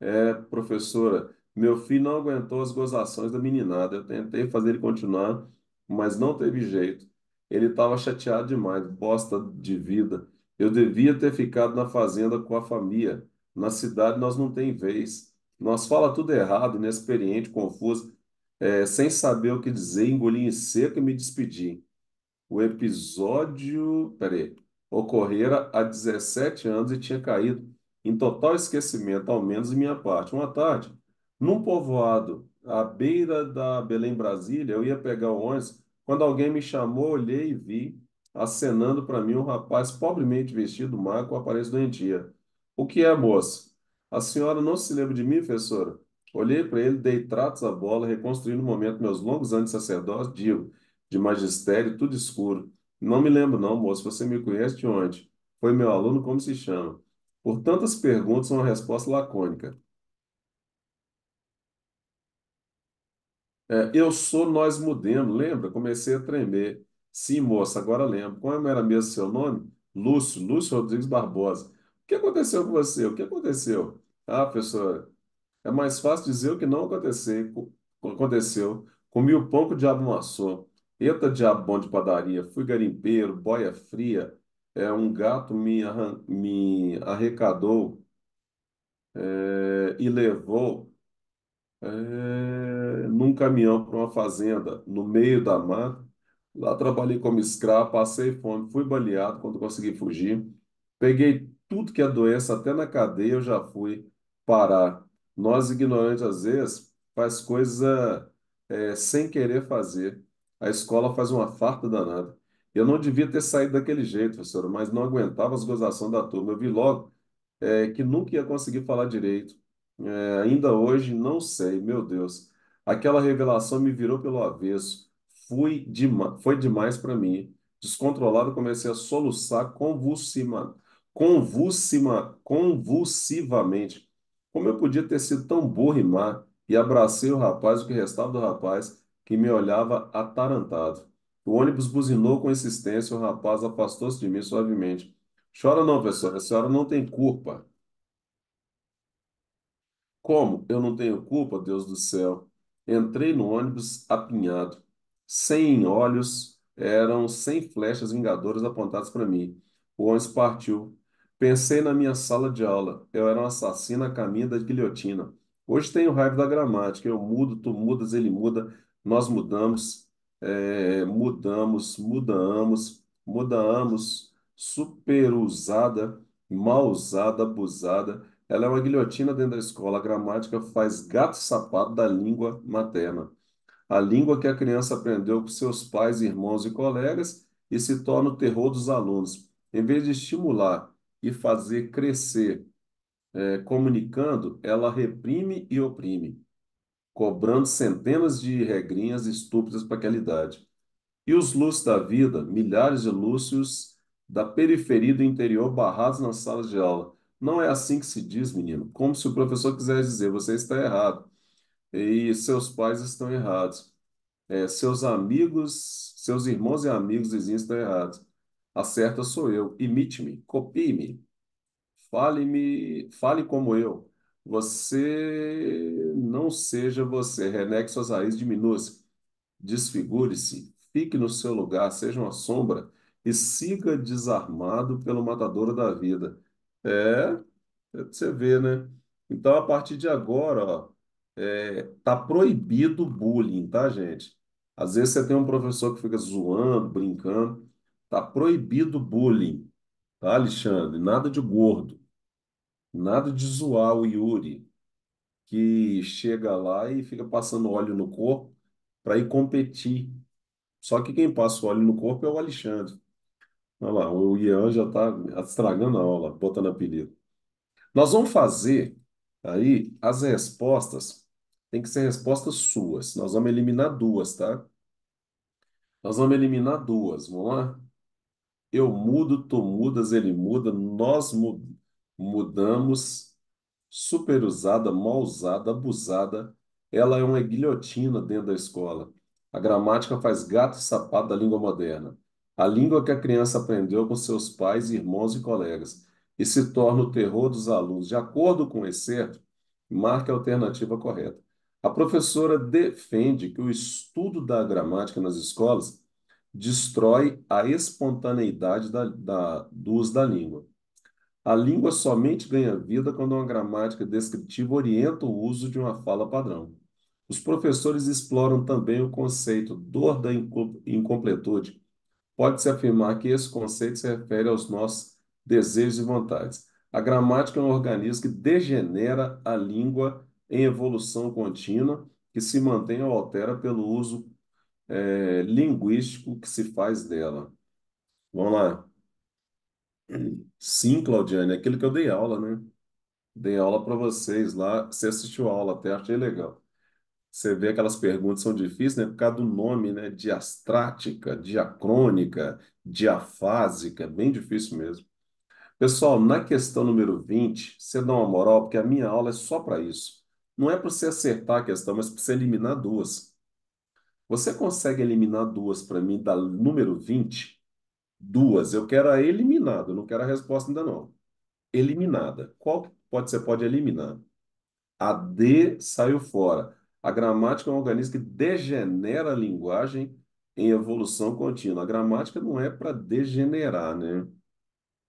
A: É, professora, meu filho não aguentou as gozações da meninada. Eu tentei fazer ele continuar, mas não teve jeito. Ele estava chateado demais, bosta de vida. Eu devia ter ficado na fazenda com a família. Na cidade nós não tem vez. Nós fala tudo errado, inexperiente, confuso, é, sem saber o que dizer, engoli em seco e me despedi. O episódio, peraí, ocorrera há 17 anos e tinha caído em total esquecimento, ao menos em minha parte. Uma tarde, num povoado à beira da Belém Brasília, eu ia pegar o ônibus, quando alguém me chamou, olhei e vi, acenando para mim um rapaz pobremente vestido, magro, com aparência doentia. O que é, moça? A senhora não se lembra de mim, professora? Olhei para ele, dei tratos à bola, reconstruí no momento meus longos anos de sacerdócio, digo, de magistério, tudo escuro. Não me lembro não, moço, você me conhece de onde? Foi meu aluno, como se chama? Por tantas perguntas, uma resposta lacônica. É, eu sou, nós mudemos. Lembra? Comecei a tremer. Sim, moça, agora lembro. Como era mesmo seu nome? Lúcio, Lúcio Rodrigues Barbosa. O que aconteceu com você? O que aconteceu? Ah, professora, é mais fácil dizer o que não aconteceu. aconteceu. Comi o pão que o diabo amassou. Eita, diabo bom de padaria. Fui garimpeiro, boia fria. É, um gato me, arran... me arrecadou é, e levou é, num caminhão para uma fazenda no meio da mata. Lá trabalhei como escravo, passei fome, fui baleado quando consegui fugir. Peguei tudo que é doença, até na cadeia eu já fui parar. Nós, ignorantes, às vezes, faz coisa é, sem querer fazer. A escola faz uma farta danada. Eu não devia ter saído daquele jeito, professora, mas não aguentava as gozações da turma. Eu vi logo é, que nunca ia conseguir falar direito é, ainda hoje, não sei, meu Deus. Aquela revelação me virou pelo avesso. Fui dema foi demais para mim. Descontrolado, comecei a soluçar convulsiva, convulsiva, convulsivamente. Como eu podia ter sido tão burro e má? E abracei o rapaz, o que restava do rapaz, que me olhava atarantado. O ônibus buzinou com insistência, o rapaz afastou-se de mim suavemente. Chora não, professora, a senhora não tem culpa. Como eu não tenho culpa, Deus do céu, entrei no ônibus apinhado. Sem olhos, eram sem flechas vingadoras apontadas para mim. O ônibus partiu. Pensei na minha sala de aula. Eu era um assassino a caminho da guilhotina. Hoje tenho raiva da gramática. Eu mudo, tu mudas, ele muda. Nós mudamos, é, mudamos, mudamos, mudamos. Super usada, mal usada, abusada ela é uma guilhotina dentro da escola. A gramática faz gato-sapato da língua materna. A língua que a criança aprendeu com seus pais, irmãos e colegas e se torna o terror dos alunos. Em vez de estimular e fazer crescer é, comunicando, ela reprime e oprime, cobrando centenas de regrinhas estúpidas para aquela idade. E os lúcios da vida, milhares de lúcios da periferia do interior barrados nas salas de aula, não é assim que se diz, menino. Como se o professor quisesse dizer, você está errado. E seus pais estão errados. É, seus amigos, seus irmãos e amigos vizinhos estão errados. Acerta sou eu. Imite-me, copie-me. Fale-me, fale como eu. Você não seja você. Renegue suas raízes, diminua-se. Desfigure-se. Fique no seu lugar, seja uma sombra e siga desarmado pelo matador da vida. É, é pra você ver, né? Então, a partir de agora, ó, é, tá proibido bullying, tá, gente? Às vezes você tem um professor que fica zoando, brincando. Tá proibido bullying, tá, Alexandre? Nada de gordo. Nada de zoar o Yuri, que chega lá e fica passando óleo no corpo para ir competir. Só que quem passa o óleo no corpo é o Alexandre. Olha lá, o Ian já está estragando a aula, botando apelido. Nós vamos fazer aí as respostas, tem que ser respostas suas. Nós vamos eliminar duas, tá? Nós vamos eliminar duas, vamos lá? Eu mudo, tu mudas, ele muda, nós mudamos, super usada, mal usada, abusada. Ela é uma guilhotina dentro da escola. A gramática faz gato e sapato da língua moderna a língua que a criança aprendeu com seus pais, irmãos e colegas, e se torna o terror dos alunos. De acordo com o excerto, marque a alternativa correta. A professora defende que o estudo da gramática nas escolas destrói a espontaneidade da, da, do uso da língua. A língua somente ganha vida quando uma gramática descritiva orienta o uso de uma fala padrão. Os professores exploram também o conceito dor da incompletude pode-se afirmar que esse conceito se refere aos nossos desejos e vontades. A gramática é um organismo que degenera a língua em evolução contínua, que se mantém ou altera pelo uso é, linguístico que se faz dela. Vamos lá. Sim, Claudiane, é aquilo que eu dei aula, né? Dei aula para vocês lá, você assistiu a aula até, achei legal. Você vê aquelas perguntas são difíceis, né? Por causa do nome, né? Diastrática, diacrônica, diafásica, bem difícil mesmo. Pessoal, na questão número 20, você dá uma moral, porque a minha aula é só para isso. Não é para você acertar a questão, mas para você eliminar duas. Você consegue eliminar duas para mim da número 20? Duas. Eu quero a eliminada, não quero a resposta ainda não. Eliminada. Qual pode, você pode eliminar? A D saiu fora. A gramática é um organismo que degenera a linguagem em evolução contínua. A gramática não é para degenerar, né?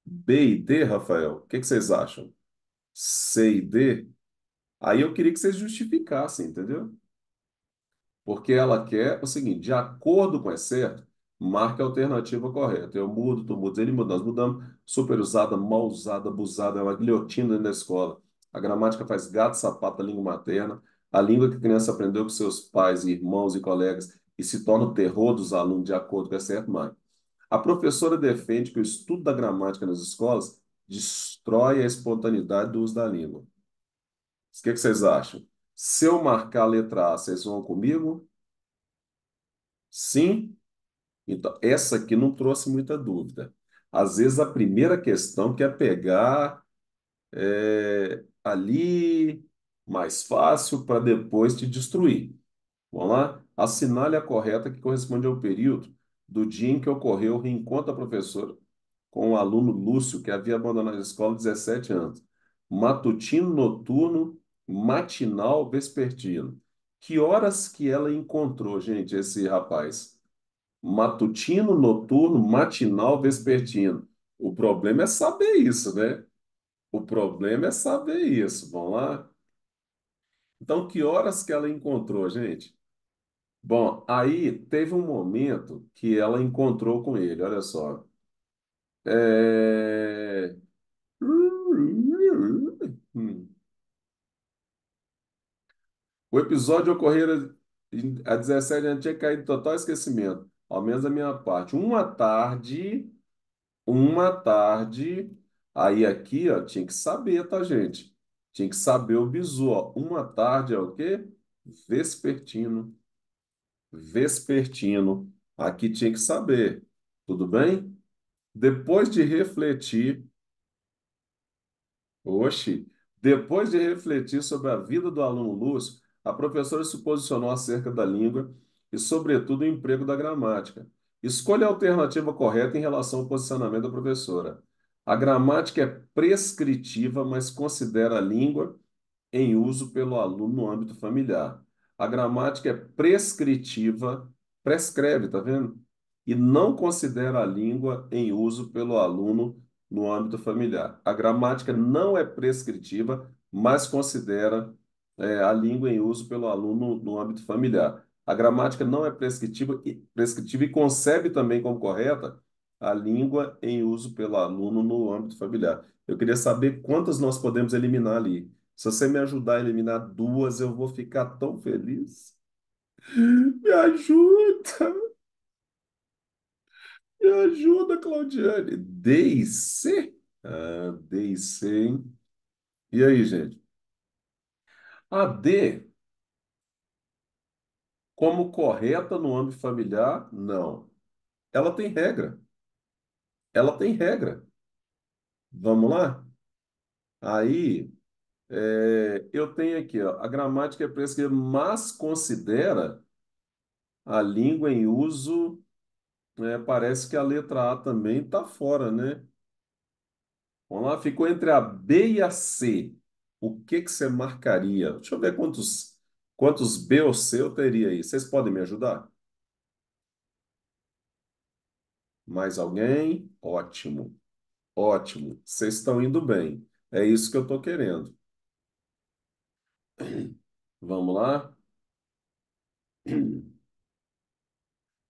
A: B e D, Rafael, o que, que vocês acham? C e D? Aí eu queria que vocês justificassem, entendeu? Porque ela quer o seguinte, de acordo com é certo, marca a alternativa correta. Eu mudo, tu mudas, ele muda, nós mudamos. Super usada, mal usada, abusada, é uma guilhotina na escola. A gramática faz gato, sapato, língua materna. A língua que a criança aprendeu com seus pais, irmãos e colegas e se torna o terror dos alunos, de acordo com é a irmã. A professora defende que o estudo da gramática nas escolas destrói a espontaneidade do uso da língua. O que, é que vocês acham? Se eu marcar a letra A, vocês vão comigo? Sim? Então, essa aqui não trouxe muita dúvida. Às vezes, a primeira questão quer é pegar é, ali, mais fácil para depois te destruir. Vamos lá? Assinale a correta que corresponde ao período do dia em que ocorreu o reencontro da professora com o aluno Lúcio, que havia abandonado a escola há 17 anos. Matutino, noturno, matinal, vespertino. Que horas que ela encontrou, gente, esse rapaz? Matutino, noturno, matinal, vespertino. O problema é saber isso, né? O problema é saber isso. Vamos lá? Então, que horas que ela encontrou, gente? Bom, aí teve um momento que ela encontrou com ele, olha só. É... Hum. O episódio ocorrera a 17 anos, tinha caído total esquecimento, ao menos da minha parte. Uma tarde, uma tarde, aí aqui, ó, tinha que saber, tá, gente? Tinha que saber o bizu, ó. Uma tarde é o quê? Vespertino. Vespertino. Aqui tinha que saber, tudo bem? Depois de refletir, Oxi! depois de refletir sobre a vida do aluno Lúcio, a professora se posicionou acerca da língua e, sobretudo, o emprego da gramática. Escolha a alternativa correta em relação ao posicionamento da professora. A gramática é prescritiva, mas considera a língua em uso pelo aluno no âmbito familiar. A gramática é prescritiva, prescreve, tá vendo? E não considera a língua em uso pelo aluno no âmbito familiar. A gramática não é prescritiva, mas considera é, a língua em uso pelo aluno no âmbito familiar. A gramática não é prescritiva e, prescritiva e concebe também como correta a língua em uso pelo aluno no âmbito familiar. Eu queria saber quantas nós podemos eliminar ali. Se você me ajudar a eliminar duas, eu vou ficar tão feliz. Me ajuda! Me ajuda, Claudiane. D e C? Ah, D e C, hein? E aí, gente? A D, como correta no âmbito familiar, não. Ela tem regra ela tem regra. Vamos lá? Aí, é, eu tenho aqui, ó, a gramática é prescrita, mas considera a língua em uso. É, parece que a letra A também está fora, né? Vamos lá, ficou entre a B e a C. O que que você marcaria? Deixa eu ver quantos, quantos B ou C eu teria aí. Vocês podem me ajudar? Mais alguém? Ótimo. Ótimo. Vocês estão indo bem. É isso que eu estou querendo. Vamos lá?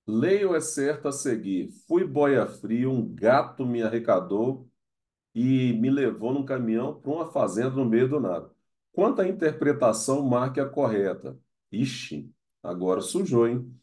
A: Leio é certo a seguir. Fui boia fria, um gato me arrecadou e me levou num caminhão para uma fazenda no meio do nada. Quanta interpretação marque a correta? Ixi, agora sujou, hein?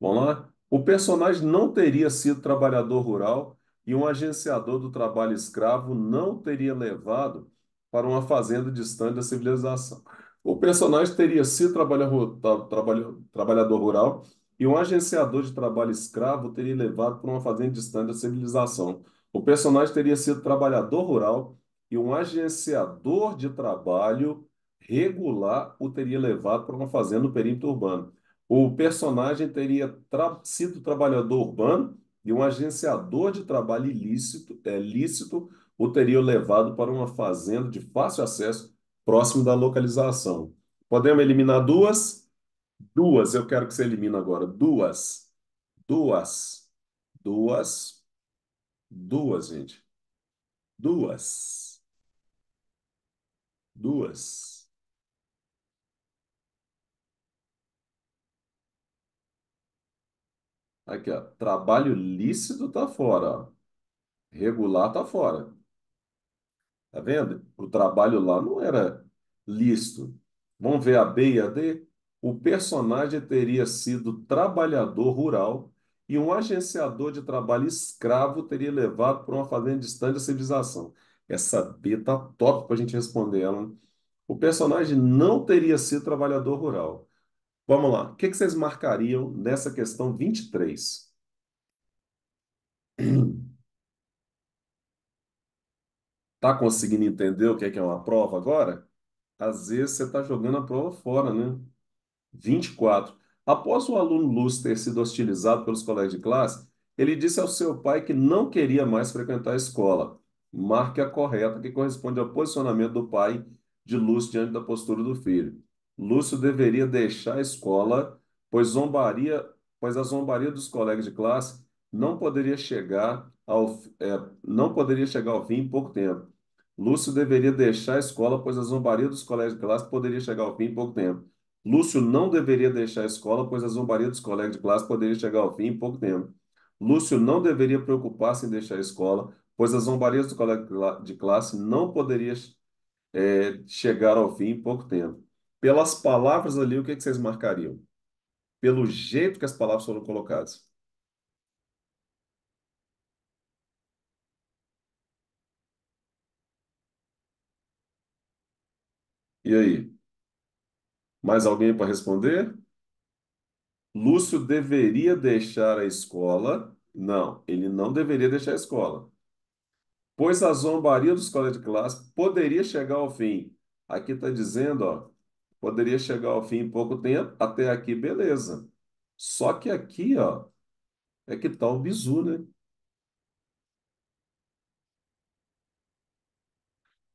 A: Vamos lá? O personagem não teria sido trabalhador rural e um agenciador do trabalho escravo não teria levado para uma fazenda distante da civilização. O personagem teria sido trabalhador rural e um agenciador de trabalho escravo teria levado para uma fazenda distante da civilização. O personagem teria sido trabalhador rural e um agenciador de trabalho regular o teria levado para uma fazenda no perímetro urbano. O personagem teria tra sido trabalhador urbano e um agenciador de trabalho ilícito, é, lícito o teria levado para uma fazenda de fácil acesso próximo da localização. Podemos eliminar duas? Duas, eu quero que você elimine agora. Duas. Duas. Duas. Duas, gente. Duas. Duas. Aqui, ó. Trabalho lícito está fora, ó. Regular está fora. Tá vendo? O trabalho lá não era lícito. Vamos ver a B e a D? O personagem teria sido trabalhador rural e um agenciador de trabalho escravo teria levado para uma fazenda distante da civilização. Essa B tá top para a gente responder ela. O personagem não teria sido trabalhador rural. Vamos lá. O que, vocês marcariam nessa questão 23? Tá conseguindo entender o é que é, uma prova agora? Às vezes você está jogando a prova fora, né? 24. Após o aluno Luz ter sido hostilizado pelos colegas de classe, ele disse ao seu pai que não queria mais frequentar a escola. Marque a correta, que corresponde ao posicionamento do pai de Luz diante da postura do filho. Lúcio deveria deixar a escola, pois zombaria, pois a zombaria dos colegas de classe não poderia chegar ao, é, não poderia chegar ao fim em pouco tempo. Lúcio deveria deixar a escola, pois a zombaria dos colegas de classe poderia chegar ao fim em pouco tempo. Lúcio não deveria deixar a escola, pois a zombaria dos colegas de classe poderia chegar ao fim em pouco tempo. Lúcio não deveria preocupar-se em deixar a escola, pois as zombarias do colega de classe não poderia é, chegar ao fim em pouco tempo. Pelas palavras ali, o que, é que vocês marcariam? Pelo jeito que as palavras foram colocadas. E aí? Mais alguém para responder? Lúcio deveria deixar a escola. Não, ele não deveria deixar a escola. Pois a zombaria dos colegas de classe poderia chegar ao fim. Aqui está dizendo, ó, poderia chegar ao fim em pouco tempo, até aqui, beleza. Só que aqui, ó, é que tá o bizu, né?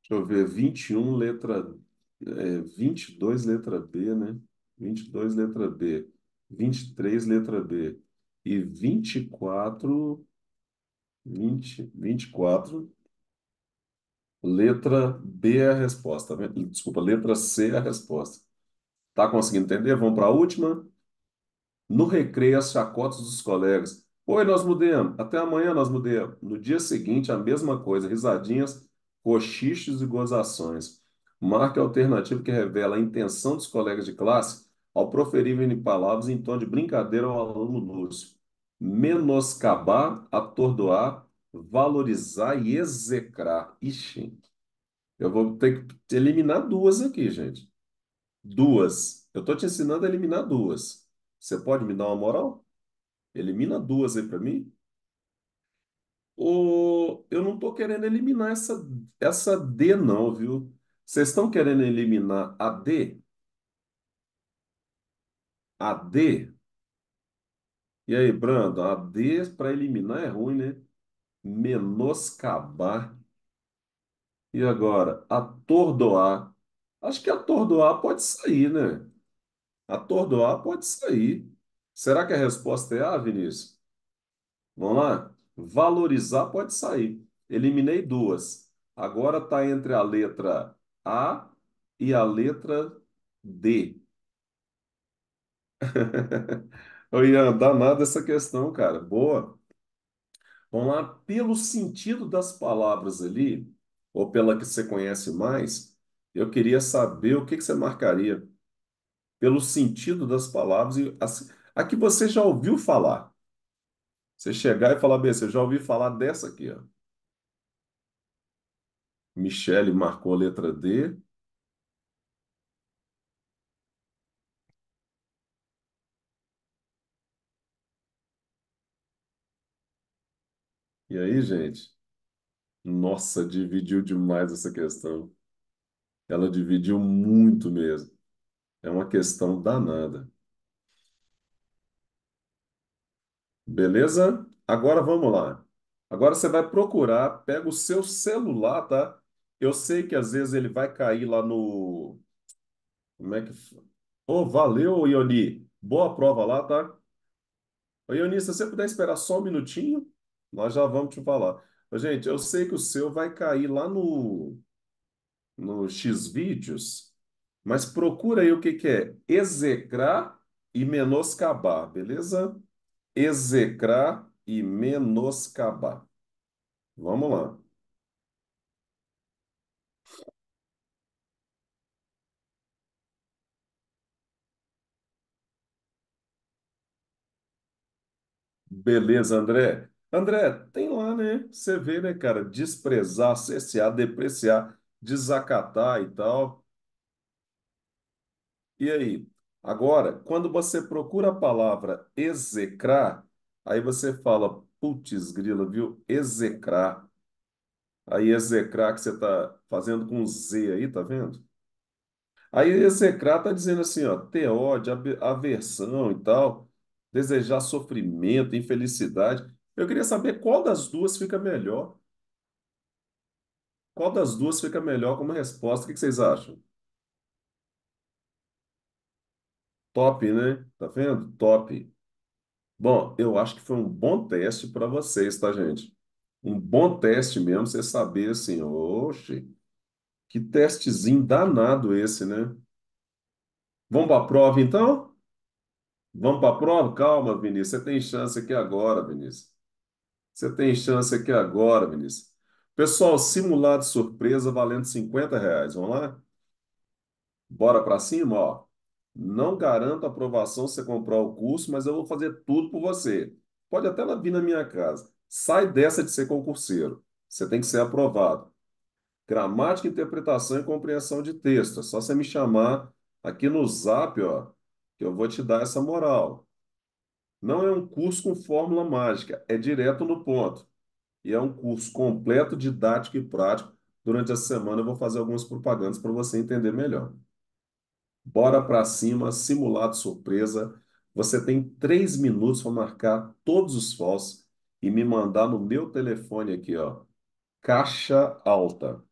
A: Deixa eu ver, 21, letra... É, 22, letra B, né? 22, letra B. 23, letra B. E 24... 20, 24, Letra B é a resposta. Né? Desculpa, letra C é a resposta. Tá conseguindo entender? Vamos para a última. No recreio, as chacotas dos colegas. Oi, nós mudemos. Até amanhã nós mudemos. No dia seguinte, a mesma coisa. Risadinhas, cochichos e gozações. Marque a alternativa que revela a intenção dos colegas de classe ao proferirem palavras em tom de brincadeira ao aluno Lúcio. Menoscabar, atordoar, valorizar e execrar. Ixi, eu vou ter que eliminar duas aqui, gente. Duas. Eu estou te ensinando a eliminar duas. Você pode me dar uma moral? Elimina duas aí para mim. Ou eu não estou querendo eliminar essa, essa D, não, viu? Vocês estão querendo eliminar a D? A D? E aí, Brando, a D para eliminar é ruim, né? menoscabar. E agora, atordoar. Acho que atordoar pode sair, né? Atordoar pode sair. Será que a resposta é A, ah, Vinícius? Vamos lá? Valorizar pode sair. Eliminei duas. Agora está entre a letra A e a letra D. ia Ian, nada essa questão, cara. Boa. Vamos lá, pelo sentido das palavras ali, ou pela que você conhece mais, eu queria saber o que, que você marcaria pelo sentido das palavras e a, a que você já ouviu falar. Você chegar e falar, bem, você já ouviu falar dessa aqui, ó. Michele marcou a letra D. E aí, gente? Nossa, dividiu demais essa questão. Ela dividiu muito mesmo. É uma questão danada. Beleza? Agora vamos lá. Agora você vai procurar, pega o seu celular, tá? Eu sei que às vezes ele vai cair lá no. Como é que. Ô, oh, valeu, Ioni. Boa prova lá, tá? Ô, Ioni, se você puder esperar só um minutinho. Nós já vamos te falar. gente, eu sei que o seu vai cair lá no, no X-Vídeos, mas procura aí o que, que é execrar e menoscabar, beleza? Execrar e menoscabar. Vamos lá. Beleza, André. André, tem lá, né? Você vê, né, cara? Desprezar, cessear, depreciar, desacatar e tal. E aí? Agora, quando você procura a palavra execrar, aí você fala, putz, grila, viu? Execrar. Aí execrar que você está fazendo com Z aí, tá vendo? Aí execrar está dizendo assim, ó, ter ódio, aversão e tal, desejar sofrimento, infelicidade. Eu queria saber qual das duas fica melhor. Qual das duas fica melhor como resposta? O que vocês acham? Top, né? Tá vendo? Top. Bom, eu acho que foi um bom teste para vocês, tá, gente? Um bom teste mesmo, você saber assim, oxe, que testezinho danado esse, né? Vamos para a prova, então? Vamos para a prova? Calma, Vinícius, você tem chance aqui agora, Vinícius. Você tem chance aqui agora, Vinícius. Pessoal, simulado surpresa valendo 50 reais. Vamos lá? Bora para cima, ó. Não garanto aprovação se você comprar o curso, mas eu vou fazer tudo por você. Pode até vir na minha casa. Sai dessa de ser concurseiro. Você tem que ser aprovado. Gramática, interpretação e compreensão de texto. É só você me chamar aqui no zap, ó, que eu vou te dar essa moral. Não é um curso com fórmula mágica, é direto no ponto. E é um curso completo, didático e prático. Durante essa semana eu vou fazer algumas propagandas para você entender melhor. Bora para cima, simulado surpresa. Você tem três minutos para marcar todos os falsos e me mandar no meu telefone aqui, ó. Caixa alta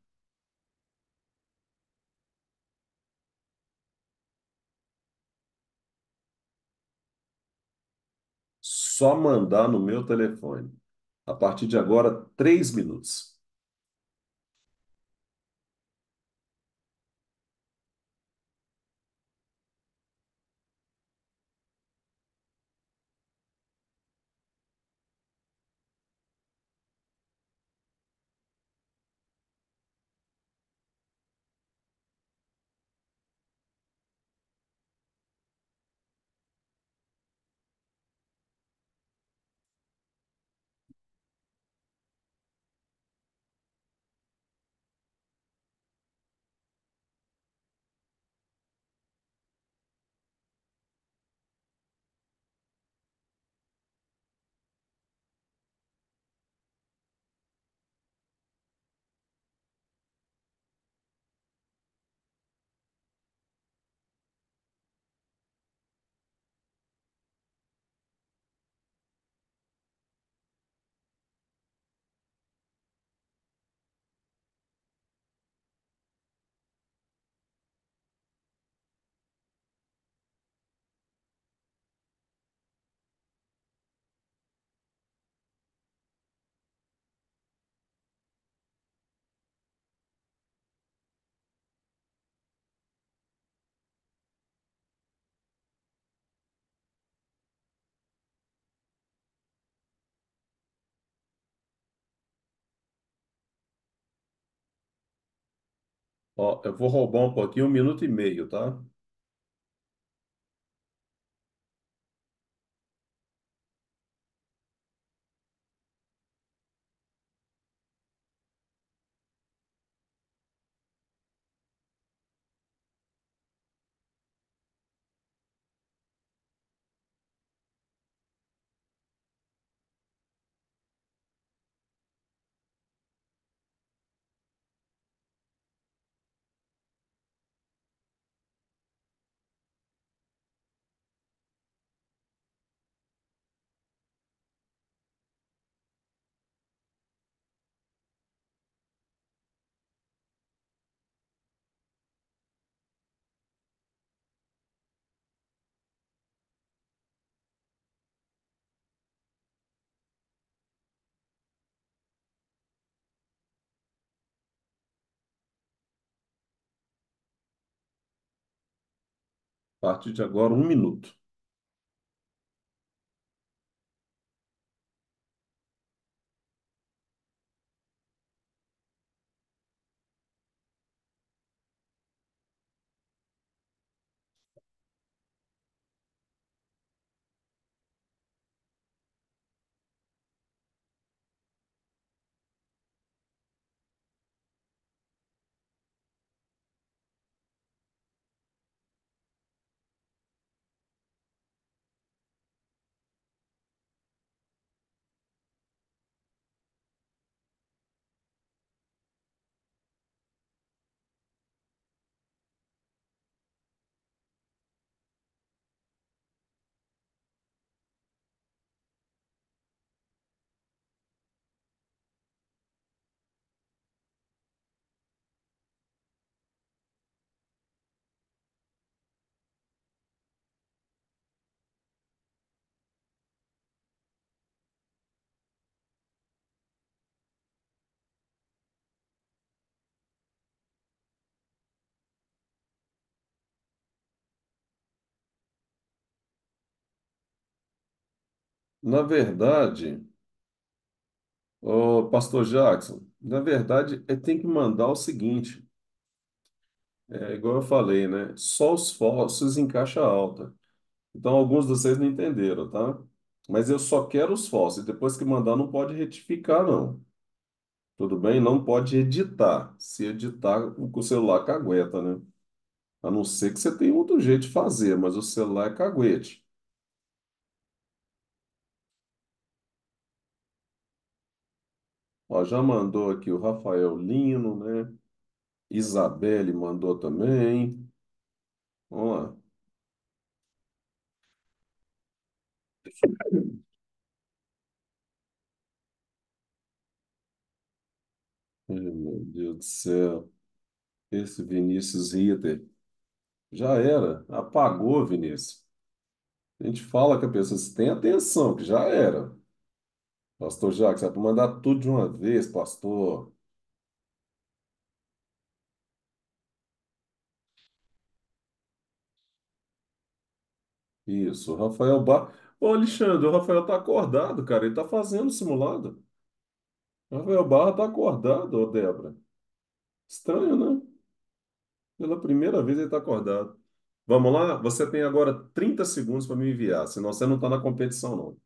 A: só mandar no meu telefone. A partir de agora, três minutos. Ó, eu vou roubar um pouquinho, um minuto e meio, tá? partir de agora, um minuto. Na verdade, Pastor Jackson, na verdade, é, tem que mandar o seguinte. É igual eu falei, né? Só os fósseis em caixa alta. Então, alguns de vocês não entenderam, tá? Mas eu só quero os fósseis. Depois que mandar, não pode retificar, não. Tudo bem? Não pode editar. Se editar, com o celular cagueta, né? A não ser que você tenha outro jeito de fazer, mas o celular é caguete. Ó, já mandou aqui o Rafael Lino, né? Isabelle mandou também. Vamos lá. meu Deus do céu. Esse Vinícius Ritter. Já era. Apagou, Vinícius. A gente fala que a pessoa, tem atenção, que já era. Pastor Jacques, é para mandar tudo de uma vez, pastor. Isso, Rafael Bar. Ô, Alexandre, o Rafael tá acordado, cara. Ele tá fazendo simulado. Rafael Barra tá acordado, ô Débora. Estranho, né? Pela primeira vez ele tá acordado. Vamos lá? Você tem agora 30 segundos para me enviar, senão você não tá na competição, não.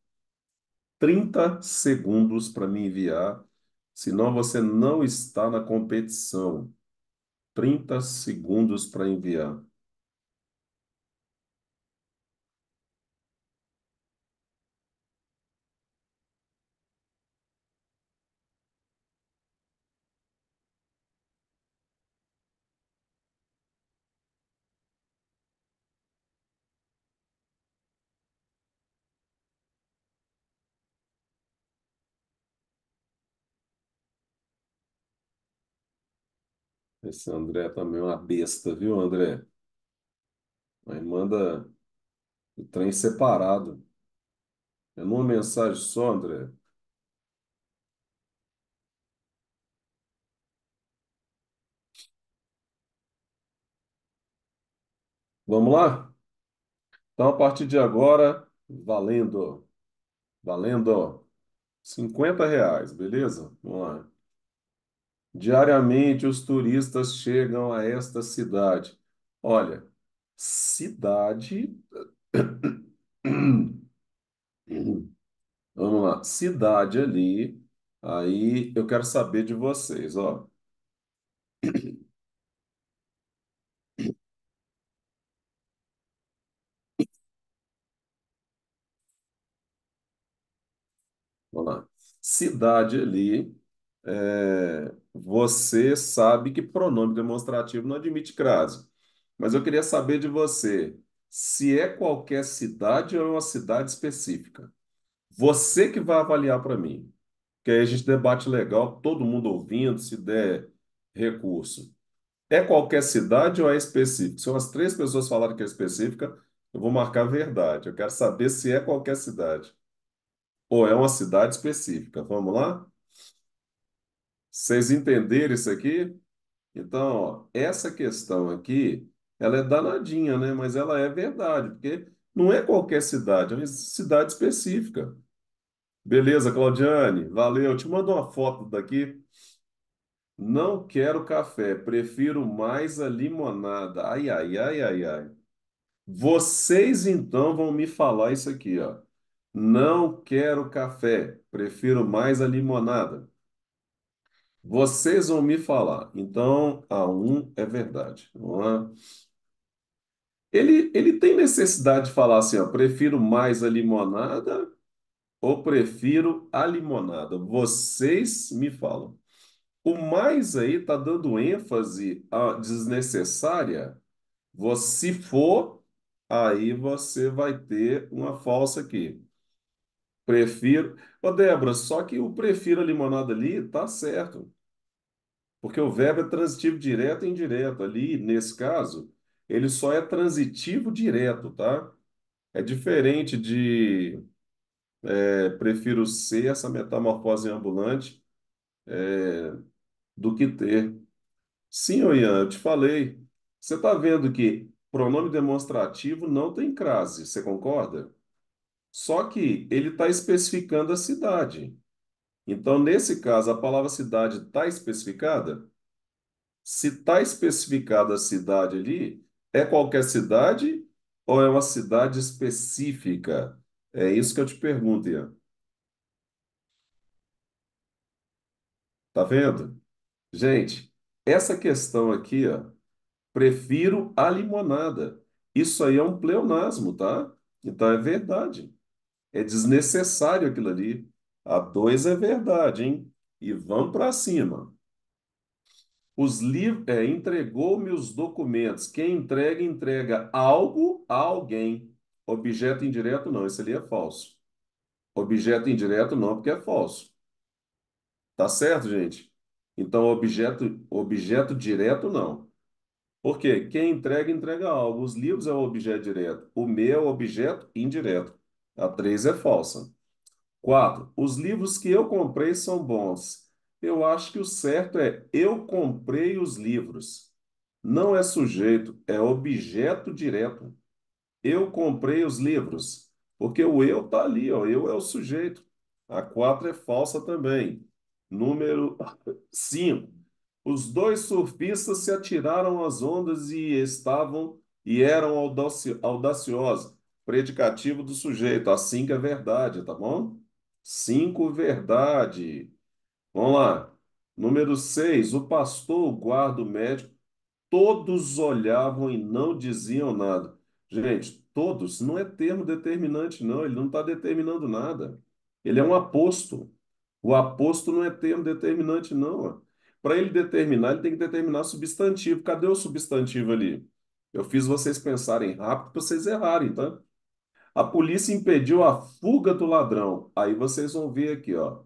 A: 30 segundos para me enviar, senão você não está na competição. 30 segundos para enviar. Esse André também tá é uma besta, viu, André? Mas manda o trem separado. É numa mensagem só, André. Vamos lá? Então, a partir de agora, valendo. Valendo. 50 reais, beleza? Vamos lá. Diariamente os turistas chegam a esta cidade. Olha, cidade. Vamos lá, cidade ali. Aí eu quero saber de vocês, ó. Vamos lá. Cidade ali. É... Você sabe que pronome demonstrativo não admite crase. Mas eu queria saber de você se é qualquer cidade ou é uma cidade específica. Você que vai avaliar para mim. Que aí a gente debate legal, todo mundo ouvindo, se der recurso. É qualquer cidade ou é específica? Se umas três pessoas falarem que é específica, eu vou marcar verdade. Eu quero saber se é qualquer cidade. Ou é uma cidade específica. Vamos lá? Vocês entenderam isso aqui? Então, ó, essa questão aqui, ela é danadinha, né? Mas ela é verdade, porque não é qualquer cidade, é uma cidade específica. Beleza, Claudiane? Valeu. Te mando uma foto daqui. Não quero café, prefiro mais a limonada. Ai, ai, ai, ai, ai. Vocês então vão me falar isso aqui, ó. Não quero café, prefiro mais a limonada. Vocês vão me falar. Então, a um é verdade, não é? Ele, ele tem necessidade de falar assim, ó, prefiro mais a limonada ou prefiro a limonada? Vocês me falam. O mais aí tá dando ênfase desnecessária. se for, aí você vai ter uma falsa aqui. Prefiro. Ô, Débora, só que o prefiro a limonada ali tá certo. Porque o verbo é transitivo direto e indireto. Ali, nesse caso, ele só é transitivo direto, tá? É diferente de é, prefiro ser essa metamorfose ambulante é, do que ter. Sim, Ian, eu te falei. Você está vendo que pronome demonstrativo não tem crase, você concorda? Só que ele está especificando a cidade. Então, nesse caso, a palavra cidade está especificada? Se está especificada a cidade ali, é qualquer cidade ou é uma cidade específica? É isso que eu te pergunto, Ian. Tá vendo? Gente, essa questão aqui, ó, prefiro a limonada. Isso aí é um pleonasmo, tá? Então é verdade. É desnecessário aquilo ali. A 2 é verdade, hein? E vamos para cima. Os livros, é, entregou-me os documentos. Quem entrega, entrega algo a alguém. Objeto indireto, não. Esse ali é falso. Objeto indireto, não, porque é falso. Tá certo, gente? Então, objeto, objeto direto, não. Por quê? Quem entrega, entrega algo. Os livros é o objeto direto. O meu é o objeto indireto. A 3 é falsa. Quatro, os livros que eu comprei são bons. Eu acho que o certo é eu comprei os livros. Não é sujeito, é objeto direto. Eu comprei os livros. Porque o eu está ali, ó, eu é o sujeito. A quatro é falsa também. Número cinco. Os dois surfistas se atiraram às ondas e estavam e eram audaci audaciosos. Predicativo do sujeito, assim que é verdade, tá bom? Cinco, verdade. Vamos lá. Número seis, o pastor, o guarda, o médico, todos olhavam e não diziam nada. Gente, todos não é termo determinante, não. Ele não está determinando nada. Ele é um aposto. O aposto não é termo determinante, não. Para ele determinar, ele tem que determinar substantivo. Cadê o substantivo ali? Eu fiz vocês pensarem rápido para vocês errarem, tá? A polícia impediu a fuga do ladrão. Aí vocês vão ver aqui, ó.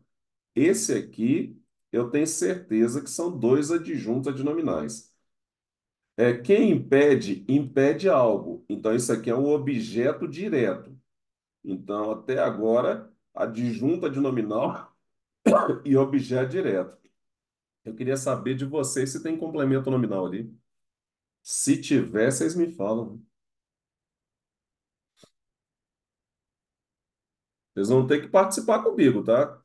A: Esse aqui, eu tenho certeza que são dois adjuntos adnominais. É, quem impede, impede algo. Então, isso aqui é um objeto direto. Então, até agora, adjunta adnominal e objeto direto. Eu queria saber de vocês se tem complemento nominal ali. Se tiver, vocês me falam. Vocês vão ter que participar comigo, tá?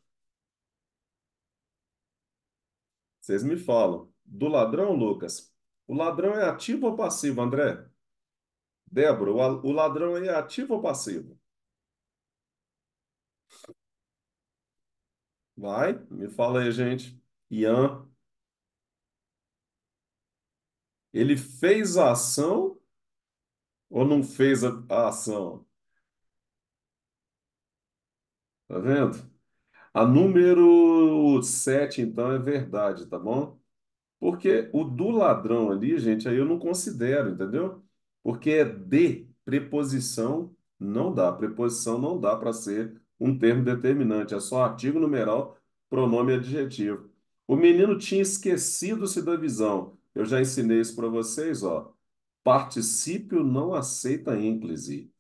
A: Vocês me falam. Do ladrão, Lucas. O ladrão é ativo ou passivo, André? Débora, o ladrão é ativo ou passivo? Vai, me fala aí, gente. Ian. Ele fez a ação ou não fez a, a ação? Tá vendo? A número 7, então, é verdade, tá bom? Porque o do ladrão ali, gente, aí eu não considero, entendeu? Porque é de preposição, não dá. Preposição não dá para ser um termo determinante, é só artigo numeral, pronome e adjetivo. O menino tinha esquecido-se da visão. Eu já ensinei isso para vocês, ó. Particípio não aceita ênclise.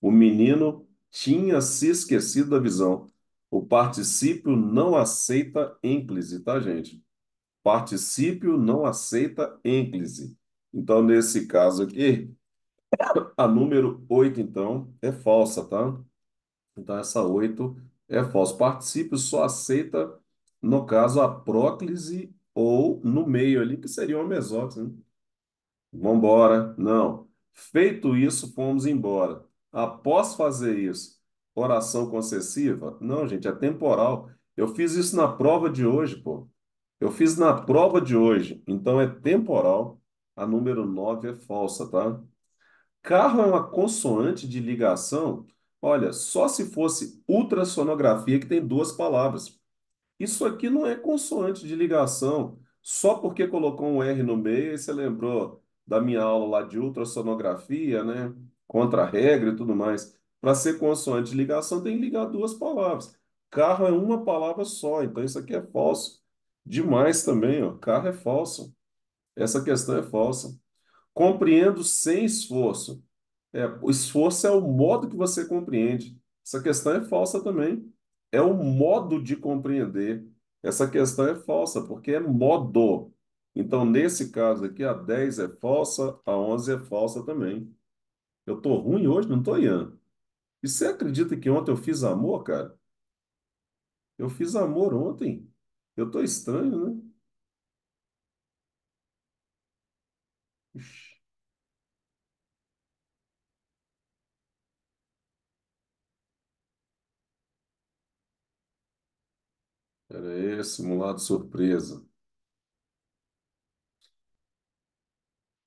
A: O menino tinha se esquecido da visão. O particípio não aceita ênclise, tá, gente? Particípio não aceita ênclise. Então, nesse caso aqui, a número 8, então, é falsa, tá? Então, essa 8 é falsa. Particípio só aceita, no caso, a próclise ou no meio ali, que seria uma mesóclise. Né? Vamos embora. Não. Feito isso, fomos embora após fazer isso, oração concessiva? Não, gente, é temporal. Eu fiz isso na prova de hoje, pô. Eu fiz na prova de hoje. Então é temporal. A número 9 é falsa, tá? Carro é uma consoante de ligação. Olha, só se fosse ultrassonografia que tem duas palavras. Isso aqui não é consoante de ligação. Só porque colocou um R no meio, e você lembrou da minha aula lá de ultrassonografia, né? contra-regra e tudo mais. Para ser consoante de ligação, tem que ligar duas palavras. Carro é uma palavra só, então isso aqui é falso. Demais também, ó. Carro é falso. Essa questão é falsa. Compreendo sem esforço. É, o esforço é o modo que você compreende. Essa questão é falsa também. É o modo de compreender. Essa questão é falsa, porque é modo. Então, nesse caso aqui, a 10 é falsa, a 11 é falsa também. Eu tô ruim hoje, não tô Ian. E você acredita que ontem eu fiz amor, cara? Eu fiz amor ontem. Eu tô estranho, né? Ixi. Era esse, simulado surpresa.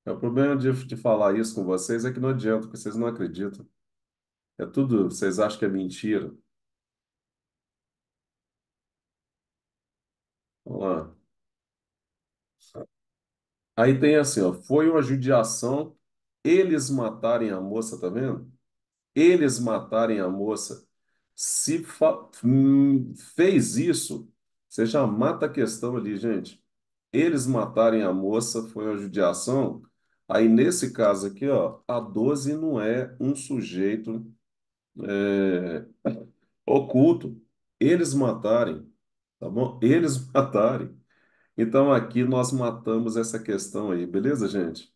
A: É, o problema de, de falar isso com vocês é que não adianta, porque vocês não acreditam. É tudo, vocês acham que é mentira. Vamos lá. Aí tem assim, ó, foi uma judiação eles matarem a moça, tá vendo? Eles matarem a moça. Se hum, fez isso, você já mata a questão ali, gente. Eles matarem a moça foi uma judiação Aí, nesse caso aqui, ó, a 12 não é um sujeito é, oculto. Eles matarem, tá bom? Eles matarem. Então, aqui nós matamos essa questão aí, beleza, gente?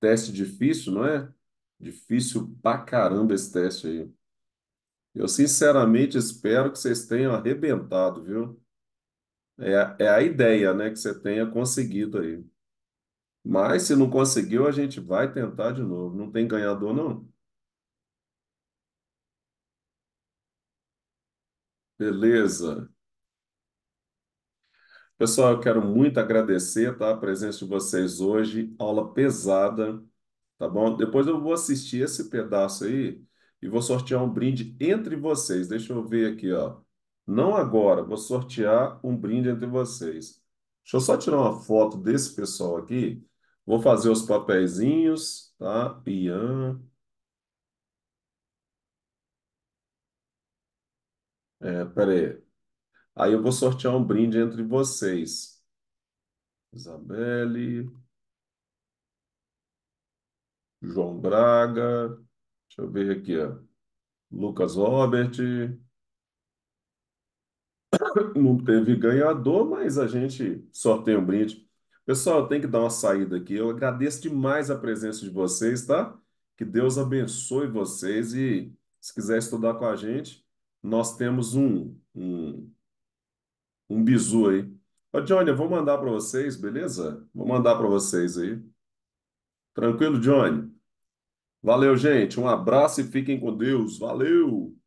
A: Teste difícil, não é? Difícil pra caramba esse teste aí. Eu sinceramente espero que vocês tenham arrebentado, viu? É, é a ideia, né, que você tenha conseguido aí. Mas se não conseguiu, a gente vai tentar de novo. Não tem ganhador, não. Beleza. Pessoal, eu quero muito agradecer, tá, a presença de vocês hoje. Aula pesada, tá bom? Depois eu vou assistir esse pedaço aí e vou sortear um brinde entre vocês. Deixa eu ver aqui, ó. Não agora, vou sortear um brinde entre vocês. Deixa eu só tirar uma foto desse pessoal aqui Vou fazer os papeizinhos, tá? Pian. É, peraí. Aí eu vou sortear um brinde entre vocês. Isabelle. João Braga. Deixa eu ver aqui, ó. Lucas Robert. Não teve ganhador, mas a gente sorteia um brinde. Pessoal, eu tenho que dar uma saída aqui. Eu agradeço demais a presença de vocês, tá? Que Deus abençoe vocês e se quiser estudar com a gente, nós temos um um, um bizu aí. Ô, Johnny, eu vou mandar para vocês, beleza? Vou mandar para vocês aí. Tranquilo, Johnny? Valeu, gente. Um abraço e fiquem com Deus. Valeu!